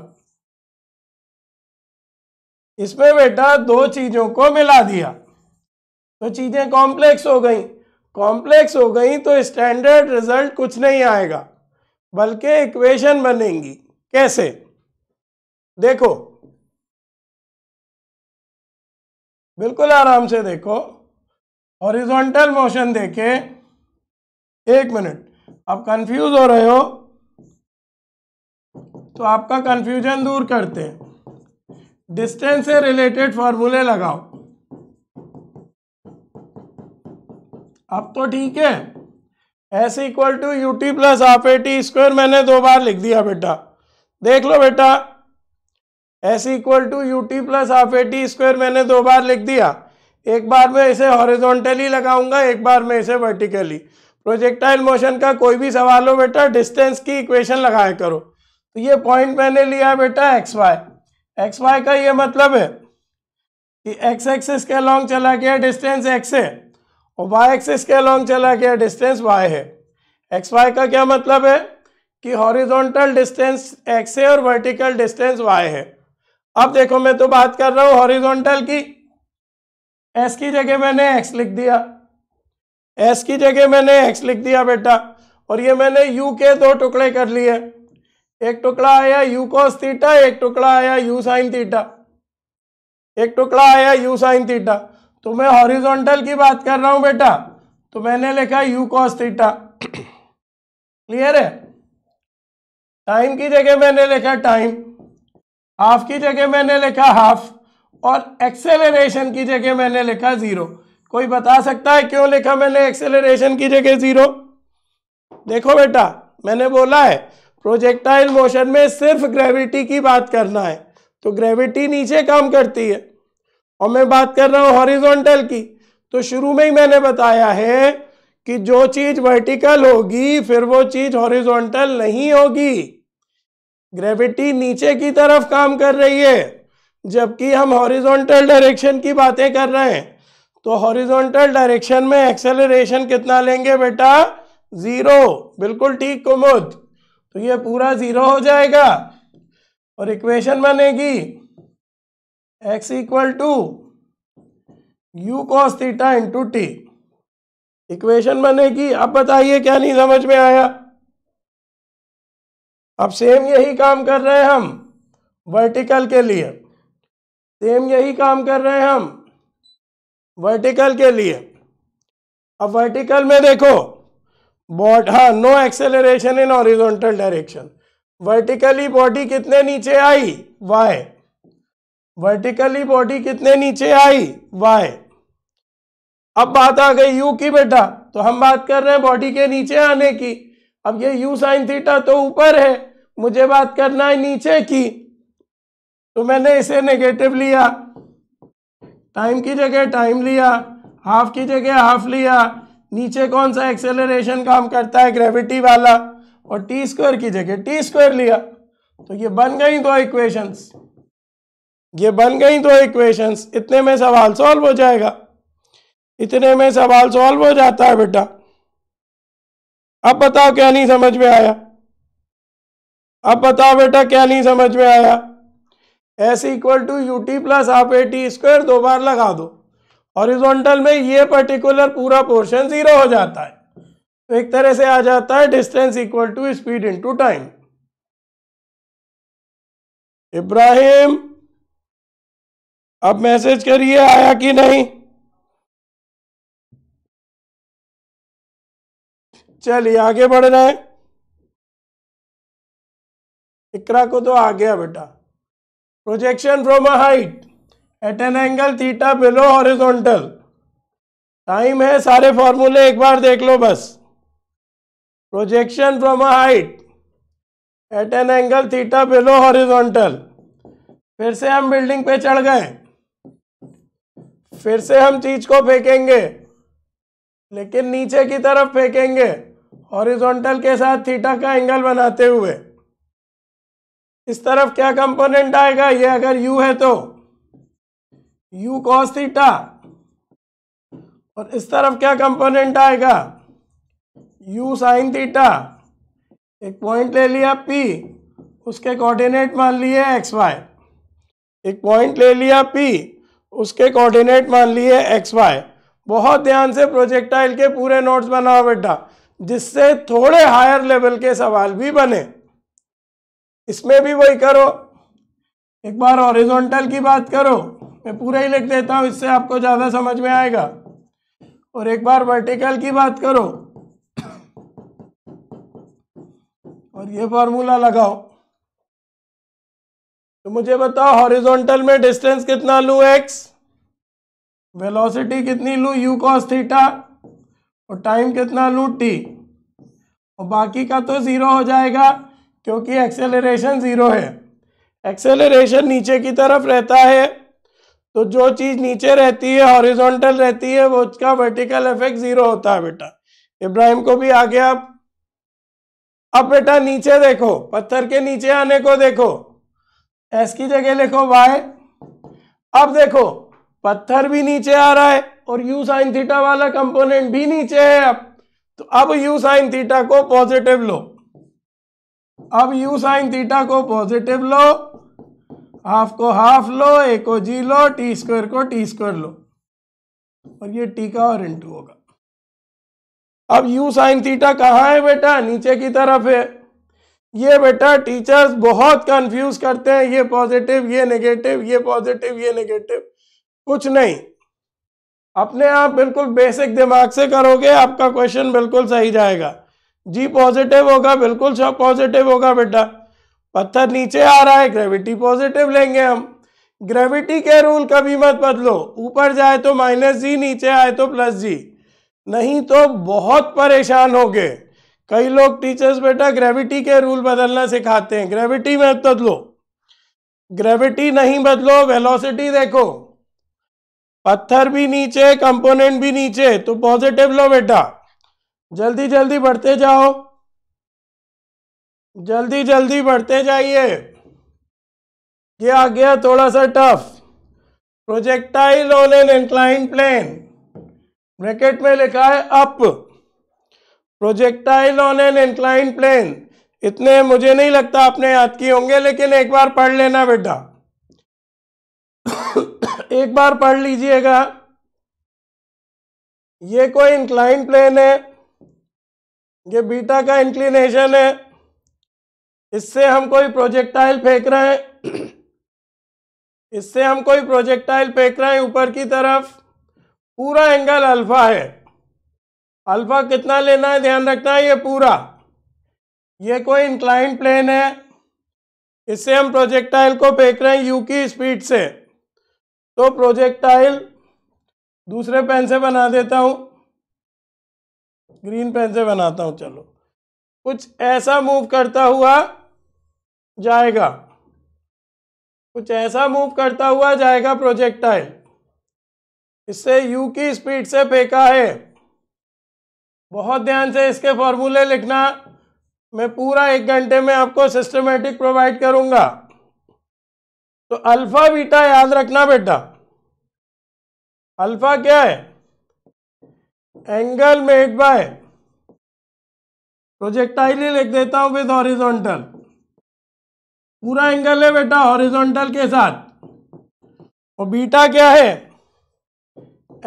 Speaker 2: इसमें बेटा दो चीजों को मिला दिया तो चीजें कॉम्प्लेक्स हो गई कॉम्प्लेक्स हो गई तो स्टैंडर्ड रिजल्ट कुछ नहीं आएगा बल्कि इक्वेशन बनेंगी कैसे देखो
Speaker 1: बिल्कुल आराम से देखो
Speaker 2: हॉरिजॉन्टल मोशन देखे एक मिनट अब कंफ्यूज हो रहे हो तो आपका कंफ्यूजन दूर करते हैं डिस्टेंस से रिलेटेड फॉर्मूले लगाओ अब तो ठीक है S equal to U T plus half A T square मैंने दो बार लिख दिया बेटा देख लो बेटा S equal to U T plus half A T square मैंने दो बार लिख दिया एक बार मैं इसे हॉरिजॉन्टली लगाऊंगा एक बार मैं इसे वर्टिकली प्रोजेक्टाइल मोशन का कोई भी सवाल हो बेटा डिस्टेंस की इक्वेशन लगाया करो तो ये पॉइंट मैंने लिया बेटा एक्स वाई एक्स वाई का ये मतलब है कि एक्स एक्सिस के लॉन्ग चला गया डिस्टेंस एक्स है और वाई एक्सिस के लॉन्ग चला गया डिस्टेंस वाई है एक्स वाई का क्या मतलब है कि हॉरिजॉन्टल डिस्टेंस एक्स है और वर्टिकल डिस्टेंस वाई है अब देखो मैं तो बात कर रहा हूँ हॉरिजॉन्टल की एस की जगह मैंने एक्स लिख दिया एस की जगह मैंने एक्स लिख दिया बेटा और ये मैंने यू के दो टुकड़े कर लिए एक टुकड़ा आया यू कॉस थीटा एक टुकड़ा आया यू साइन थीटा एक टुकड़ा आया यू साइन थीटा तो मैं हॉरिजॉन्टल की बात कर रहा हूं बेटा तो मैंने लिखा यू cos थीटा क्लियर है टाइम की जगह मैंने लिखा टाइम हाफ की जगह मैंने लिखा हाफ और एक्सेलरेशन की जगह मैंने लिखा जीरो कोई बता सकता है क्यों लिखा मैंने एक्सेलरेशन की जगह जीरो देखो बेटा मैंने बोला है प्रोजेक्टाइल मोशन में सिर्फ ग्रेविटी की बात करना है तो ग्रेविटी नीचे काम करती है और मैं बात कर रहा हूँ हॉरिजॉन्टल की तो शुरू में ही मैंने बताया है कि जो चीज़ वर्टिकल होगी फिर वो चीज़ हॉरिजॉन्टल नहीं होगी ग्रेविटी नीचे की तरफ काम कर रही है जबकि हम हॉरिजॉन्टल डायरेक्शन की बातें कर रहे हैं तो हॉरिजॉन्टल डायरेक्शन में एक्सेलरेशन कितना लेंगे बेटा ज़ीरो बिल्कुल ठीक कुमुद तो ये पूरा ज़ीरो हो जाएगा और इक्वेशन बनेगी X equal to U cos theta into T equation बनेगी अब बताइए क्या नहीं समझ में आया अब सेम यही काम कर रहे हैं हम वर्टिकल के लिए सेम यही काम कर रहे हैं हम वर्टिकल के लिए अब वर्टिकल में देखो बॉड हाँ no acceleration in horizontal direction vertically body कितने नीचे आई वाई वर्टिकली बॉडी कितने नीचे आई वाई अब बात आ गई यू की बेटा तो हम बात कर रहे हैं बॉडी के नीचे आने की अब ये यू साइन थीटा तो ऊपर है मुझे बात करना है नीचे की तो मैंने इसे नेगेटिव लिया टाइम की जगह टाइम लिया हाफ की जगह हाफ लिया नीचे कौन सा एक्सेलरेशन काम करता है ग्रेविटी वाला और टी स्क्वायर की जगह टी स्क्वायर लिया तो ये बन गई दो इक्वेशंस ये बन गई दो इक्वेशंस इतने में सवाल सॉल्व हो जाएगा इतने में सवाल सॉल्व हो जाता है बेटा अब बताओ क्या नहीं समझ में आया अब बताओ बेटा क्या नहीं समझ में आया S equal to U T plus आप ए टी स्क्वायर दो बार लगा दो हॉरिजॉन्टल में ये पर्टिकुलर पूरा पोर्शन जीरो हो जाता है तो एक तरह से आ जाता है distance equal to speed into time Ibrahim
Speaker 1: अब मैसेज करिए आया कि नहीं चलिए आगे बढ़ना है
Speaker 2: इकरा को तो आ गया बेटा projection from a height at an angle theta below horizontal time है सारे फॉर्मूले एक बार देख लो बस projection from a height at an angle theta below horizontal फिर से हम बिल्डिंग पे चढ़ गए फिर से हम चीज को फेंकेंगे लेकिन नीचे की तरफ फेंकेंगे हॉरिजॉन्टल के साथ थीटा का एंगल बनाते हुए इस तरफ क्या कंपोनेंट आएगा ये अगर यू है तो यू कॉस थीटा और इस तरफ क्या कंपोनेंट आएगा यू साइन थीटा एक पॉइंट ले लिया पी उसके कोऑर्डिनेट मान लिए एक्स वाई एक पॉइंट ले लिया पी उसके कोऑर्डिनेट मान लिए एक्स वाई बहुत ध्यान से प्रोजेक्टाइल के पूरे नोट्स बनाओ बेटा जिससे थोड़े हायर लेवल के सवाल भी बने इसमें भी वही करो एक बार हॉरिजॉन्टल की बात करो मैं पूरा ही लिख देता हूँ इससे आपको ज़्यादा समझ में आएगा और एक बार वर्टिकल की बात करो और ये फार्मूला लगाओ तो मुझे बताओ हॉरिजॉन्टल में डिस्टेंस कितना लू एक्स वेलोसिटी कितनी लू यू कॉस थीटा और टाइम कितना लू टी और बाकी का तो ज़ीरो हो जाएगा क्योंकि एक्सेलरेशन ज़ीरो है एक्सेलरेशन नीचे की तरफ रहता है तो जो चीज नीचे रहती है हॉरिजॉन्टल रहती है वो उसका वर्टिकल इफेक्ट जीरो होता है बेटा इब्राहिम को भी आगे गया अब बेटा नीचे देखो पत्थर के नीचे आने को देखो एस की जगह लिखो वाई अब देखो पत्थर भी नीचे आ रहा है और यू साइन थीटा वाला कंपोनेंट भी नीचे है अब तो अब यू साइन थीटा को पॉजिटिव लो अब यू साइन थीटा को पॉजिटिव लो हाफ को हाफ लो ए को जी लो टी स्क्वायर को टी स्क्वायर लो और ये टी का और इंटू होगा अब यू साइन थीटा कहाँ है बेटा नीचे की तरफ है ये बेटा टीचर्स बहुत कंफ्यूज करते हैं ये पॉजिटिव ये नेगेटिव ये पॉजिटिव ये नेगेटिव कुछ नहीं अपने आप बिल्कुल बेसिक दिमाग से करोगे आपका क्वेश्चन बिल्कुल सही जाएगा जी पॉजिटिव होगा बिल्कुल सब पॉजिटिव होगा बेटा पत्थर नीचे आ रहा है ग्रेविटी पॉजिटिव लेंगे हम ग्रेविटी के रूल कभी मत बदलो ऊपर जाए तो माइनस जी नीचे आए तो प्लस जी नहीं तो बहुत परेशान होगे कई लोग टीचर्स बेटा ग्रेविटी के रूल बदलना सिखाते हैं ग्रेविटी मत बदलो ग्रेविटी नहीं बदलो वेलोसिटी देखो पत्थर भी नीचे कंपोनेंट भी नीचे तो पॉजिटिव लो बेटा जल्दी जल्दी बढ़ते जाओ जल्दी जल्दी बढ़ते जाइए ये आ गया थोड़ा सा tough projectile on an incline plane bracket में लिखा है up projectile on an incline plane इतने मुझे नहीं लगता आपने याद किए होंगे लेकिन एक बार पढ़ लेना बेटा एक बार पढ़ लीजिएगा ये कोई इंक्लाइन प्लेन है ये बीटा का इंक्लिनेशन है इससे हम कोई प्रोजेक्टाइल फेंक रहे हैं इससे हम कोई प्रोजेक्टाइल फेंक रहे हैं ऊपर की तरफ पूरा एंगल अल्फा है अल्फा कितना लेना है ध्यान रखना है ये पूरा ये कोई इंक्लाइन प्लेन है इससे हम प्रोजेक्टाइल को फेंक रहे हैं यू की स्पीड से तो प्रोजेक्टाइल दूसरे पेन से बना देता हूँ ग्रीन पेन से बनाता हूँ चलो कुछ ऐसा मूव करता हुआ जाएगा कुछ ऐसा मूव करता हुआ जाएगा प्रोजेक्टाइल इससे यू की स्पीड से फेंका है बहुत ध्यान से इसके फॉर्मूले लिखना मैं पूरा एक घंटे में आपको सिस्टमेटिक प्रोवाइड करूंगा तो अल्फा बीटा याद रखना बेटा अल्फा क्या है एंगल मेड बाय प्रोजेक्टाइल ही लिख देता हूँ विद हॉरिजॉन्टल पूरा एंगल है बेटा हॉरिजॉन्टल के साथ और बीटा क्या है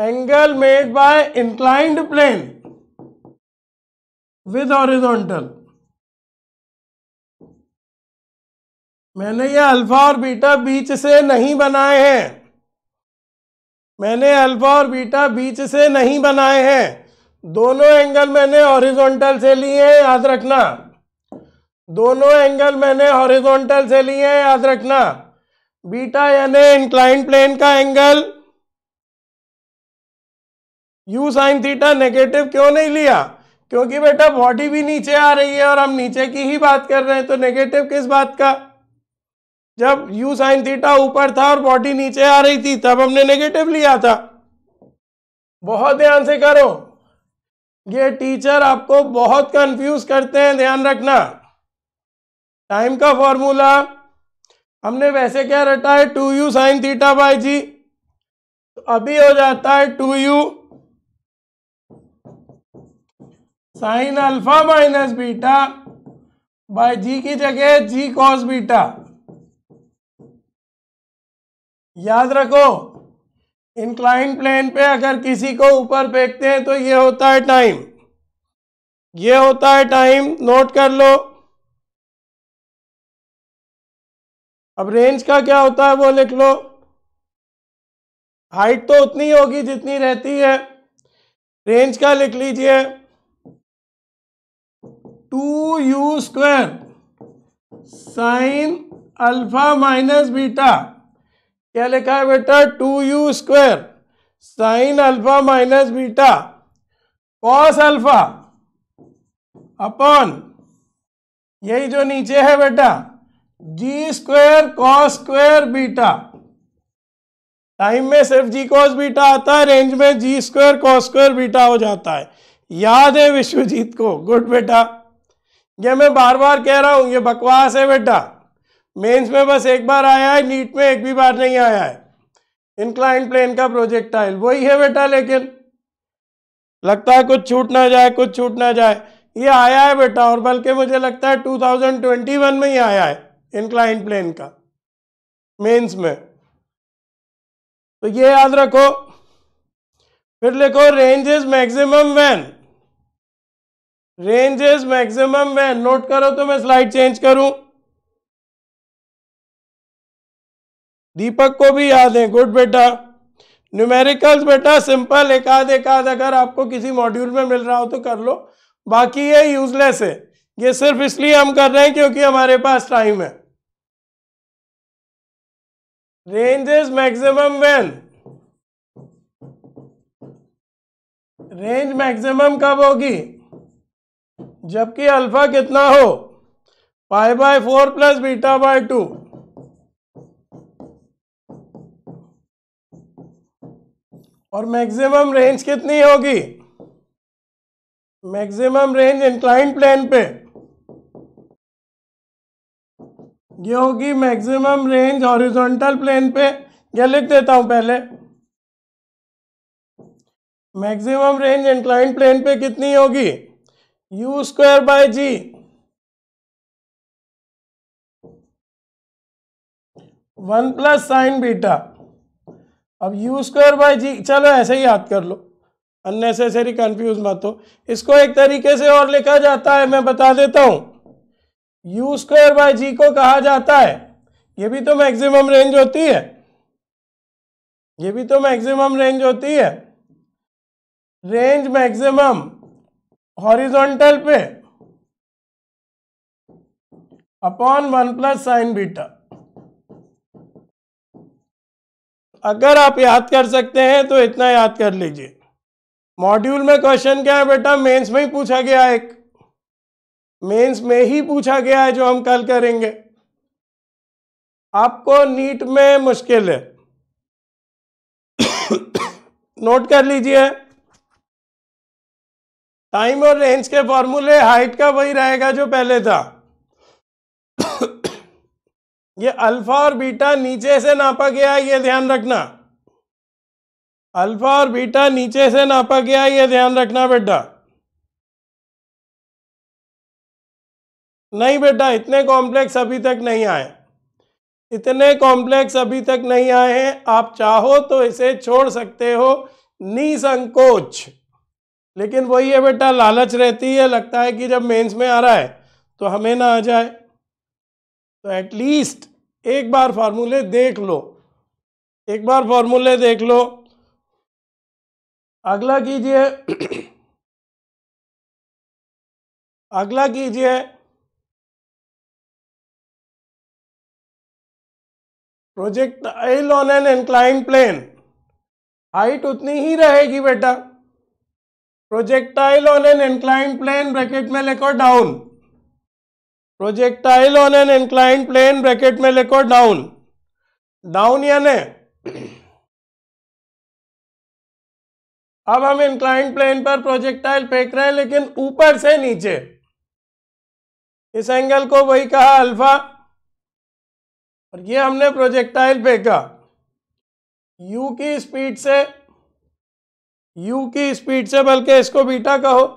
Speaker 2: angle made by inclined plane with horizontal मैंने ये अल्फा और बीटा बीच से नहीं बनाए हैं मैंने अल्फा और बीटा बीच से नहीं बनाए हैं दोनों एंगल मैंने हॉरिजॉन्टल से लिए हैं याद रखना दोनों एंगल मैंने हॉरिजॉन्टल से लिए हैं याद रखना बीटा यानी इंक्लाइन प्लेन का angle U sine theta negative क्यों नहीं लिया क्योंकि बेटा बॉडी भी नीचे आ रही है और हम नीचे की ही बात कर रहे हैं तो नेगेटिव किस बात का जब यू साइन थीटा ऊपर था और बॉडी नीचे आ रही थी तब हमने नेगेटिव लिया था बहुत ध्यान से करो ये टीचर आपको बहुत कंफ्यूज करते हैं ध्यान रखना टाइम का फॉर्मूला हमने वैसे क्या रटा है two you sine theta by G तो अभी हो जाता है two you sine alpha minus beta by G की जगह जी कॉस बीटा याद रखो इंक्लाइन प्लेन पे अगर किसी को ऊपर फेंकते हैं तो ये होता है टाइम ये होता है टाइम नोट कर लो
Speaker 1: अब रेंज का क्या होता है वो लिख लो
Speaker 2: हाइट तो उतनी होगी जितनी रहती है रेंज का लिख लीजिए two U square sine alpha minus beta क्या लिखा है बेटा two U square sine alpha minus beta cos alpha upon यही जो नीचे है बेटा G square cos square beta time में सिर्फ जी कॉस बीटा आता है रेंज में G square cos square beta हो जाता है याद है विश्वजीत को गुड बेटा ये मैं बार बार कह रहा हूं ये बकवास है बेटा मेंस में बस एक बार आया है नीट में एक भी बार नहीं आया है इनक्लाइंट प्लेन का प्रोजेक्टाइल वही है बेटा लेकिन लगता है कुछ छूट ना जाए कुछ छूट ना जाए ये आया है बेटा और बल्कि मुझे लगता है 2021 में ही आया है इनक्लाइंट प्लेन का मेंस में तो ये याद रखो फिर लिखो range is maximum when range is maximum when note करो तो मैं स्लाइड चेंज करूं दीपक को भी याद है गुड बेटा न्यूमेरिकल्स बेटा सिंपल एक आध एक आध अगर आपको किसी मॉड्यूल में मिल रहा हो तो कर लो बाकी ये यूजलेस है ये सिर्फ इसलिए हम कर रहे हैं क्योंकि हमारे पास टाइम है range is maximum when range maximum कब होगी जबकि अल्फा कितना हो pi by four plus beta by two और मैक्सिमम रेंज कितनी होगी मैक्सिमम रेंज इंक्लाइन प्लेन पे ये होगी मैक्सिमम रेंज हॉरिजॉन्टल प्लेन पे यह लिख देता हूं पहले मैक्सिमम रेंज इंक्लाइन प्लेन पे कितनी होगी u square by g
Speaker 1: one plus sine beta
Speaker 2: अब यू स्क्वायर बाय जी चलो ऐसे ही याद कर लो अननेसेसरी कंफ्यूज मत हो इसको एक तरीके से और लिखा जाता है मैं बता देता हूँ यू स्क्वायर बाय जी को कहा जाता है ये भी तो मैक्सिमम रेंज होती है ये भी तो मैक्सिमम रेंज होती है रेंज
Speaker 1: मैक्सिमम हॉरिजॉन्टल पे
Speaker 2: upon one plus sine beta अगर आप याद कर सकते हैं तो इतना याद कर लीजिए मॉड्यूल में क्वेश्चन क्या है बेटा मेंस में ही पूछा गया है एक मेंस में ही पूछा गया है जो हम कल करेंगे आपको नीट में मुश्किल है नोट कर लीजिए टाइम और रेंज के फॉर्मूले हाइट का वही रहेगा जो पहले था ये अल्फा और बीटा नीचे से नापा गया है ये ध्यान रखना अल्फा और बीटा नीचे से नापा गया है ये ध्यान
Speaker 1: रखना बेटा नहीं बेटा
Speaker 2: इतने कॉम्प्लेक्स अभी तक नहीं आए इतने कॉम्प्लेक्स अभी तक नहीं आए हैं आप चाहो तो इसे छोड़ सकते हो निसंकोच लेकिन वही है बेटा लालच रहती है लगता है कि जब मेंस में आ रहा है तो हमें ना आ जाए तो एटलीस्ट एक बार फार्मूले देख लो एक बार फार्मूले देख लो अगला कीजिए
Speaker 1: अगला कीजिए projectile on an
Speaker 2: incline plane height उतनी ही रहेगी बेटा projectile on an incline plane bracket में लेकर down projectile on an incline plane bracket में लिखो डाउन डाउन यानी अब हम इंक्लाइन प्लेन पर प्रोजेक्टाइल फेंक रहे हैं लेकिन ऊपर से नीचे इस एंगल को वही कहा अल्फा और ये हमने प्रोजेक्टाइल फेंका यू की स्पीड से यू की स्पीड से बल्कि
Speaker 1: इसको बीटा कहो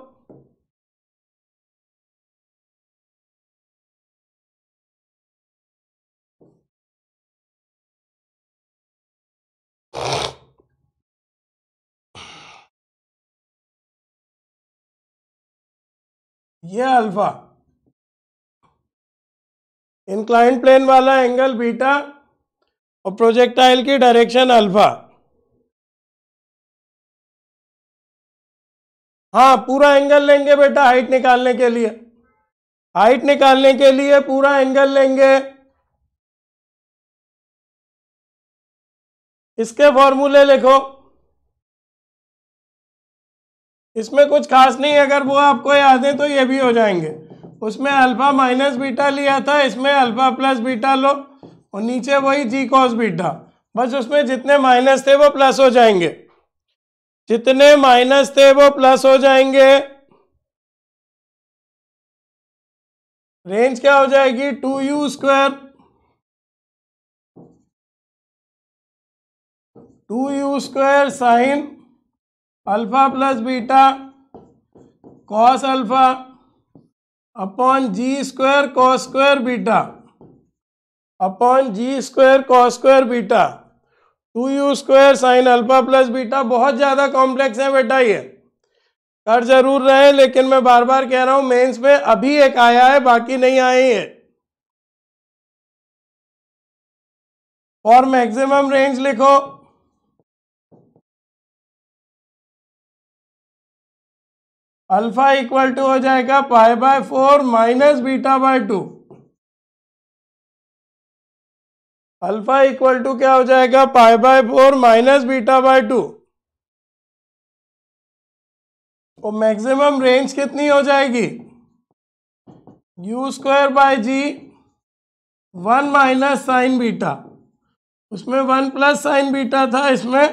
Speaker 1: ये अल्फा इंक्लाइन प्लेन वाला एंगल बीटा और प्रोजेक्टाइल की डायरेक्शन अल्फा हाँ पूरा एंगल लेंगे बेटा हाइट निकालने के लिए हाइट निकालने के लिए पूरा एंगल लेंगे
Speaker 2: इसके फॉर्मूले लिखो इसमें कुछ खास नहीं अगर वो आपको याद है तो ये भी हो जाएंगे उसमें अल्फा माइनस बीटा लिया था इसमें अल्फा प्लस बीटा लो और नीचे वही जी कॉस बीटा बस उसमें जितने माइनस थे वो प्लस हो जाएंगे जितने माइनस थे वो प्लस
Speaker 1: हो जाएंगे रेंज क्या हो जाएगी two u square
Speaker 2: two u square sine alpha plus beta cos alpha upon g square cos square beta upon g square cos square beta two u square sine alpha plus beta बहुत ज़्यादा complex है बेटा ये कर जरूर रहे लेकिन मैं बार बार कह रहा हूँ मेंस में अभी एक आया है बाकी नहीं आए हैं और मैक्सिमम रेंज
Speaker 1: लिखो अल्फा इक्वल टू हो जाएगा pi by four minus beta by two alpha equal to क्या हो जाएगा
Speaker 2: pi by four minus beta by two और तो मैक्सिमम रेंज कितनी हो जाएगी u square by g one minus sine beta उसमें वन प्लस साइन बीटा था इसमें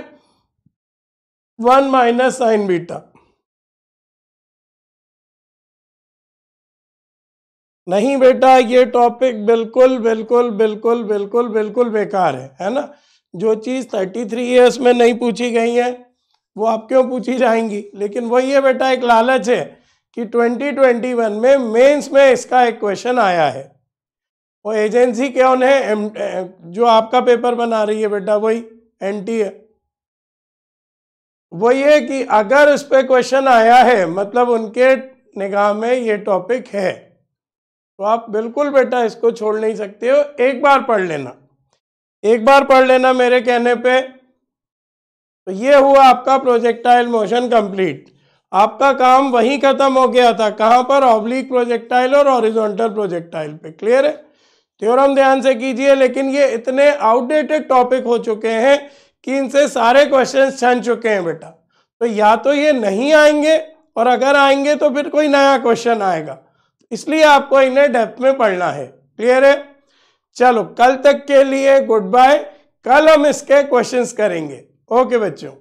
Speaker 2: वन माइनस साइन बीटा
Speaker 1: नहीं बेटा ये
Speaker 2: टॉपिक बिल्कुल बिल्कुल बिल्कुल बिल्कुल बिल्कुल बेकार है है ना जो चीज़ थर्टी थ्री ईयर्स में नहीं पूछी गई है वो आप क्यों पूछी जाएंगी लेकिन वही है बेटा एक लालच है कि 2021 में मेंस में इसका एक क्वेश्चन आया है वो एजेंसी क्यों है जो आपका पेपर बना रही है बेटा वही एन टी है वही है कि अगर उस पर क्वेश्चन आया है मतलब उनके निगाह में ये टॉपिक है तो आप बिल्कुल बेटा इसको छोड़ नहीं सकते हो एक बार पढ़ लेना एक बार पढ़ लेना मेरे कहने पे तो ये हुआ आपका प्रोजेक्टाइल मोशन कंप्लीट आपका काम वहीं ख़त्म हो गया था कहाँ पर ऑब्लिक प्रोजेक्टाइल और ऑरिजोनटल प्रोजेक्टाइल पे क्लियर है थ्योरम ध्यान से कीजिए लेकिन ये इतने आउटडेटेड टॉपिक हो चुके हैं कि इनसे सारे क्वेश्चन छन चुके हैं बेटा तो या तो ये नहीं आएंगे और अगर आएंगे तो फिर कोई नया क्वेश्चन आएगा इसलिए आपको इन्हें डेप्थ में पढ़ना है क्लियर है चलो कल तक के लिए गुड बाय कल हम इसके क्वेश्चंस करेंगे ओके बच्चों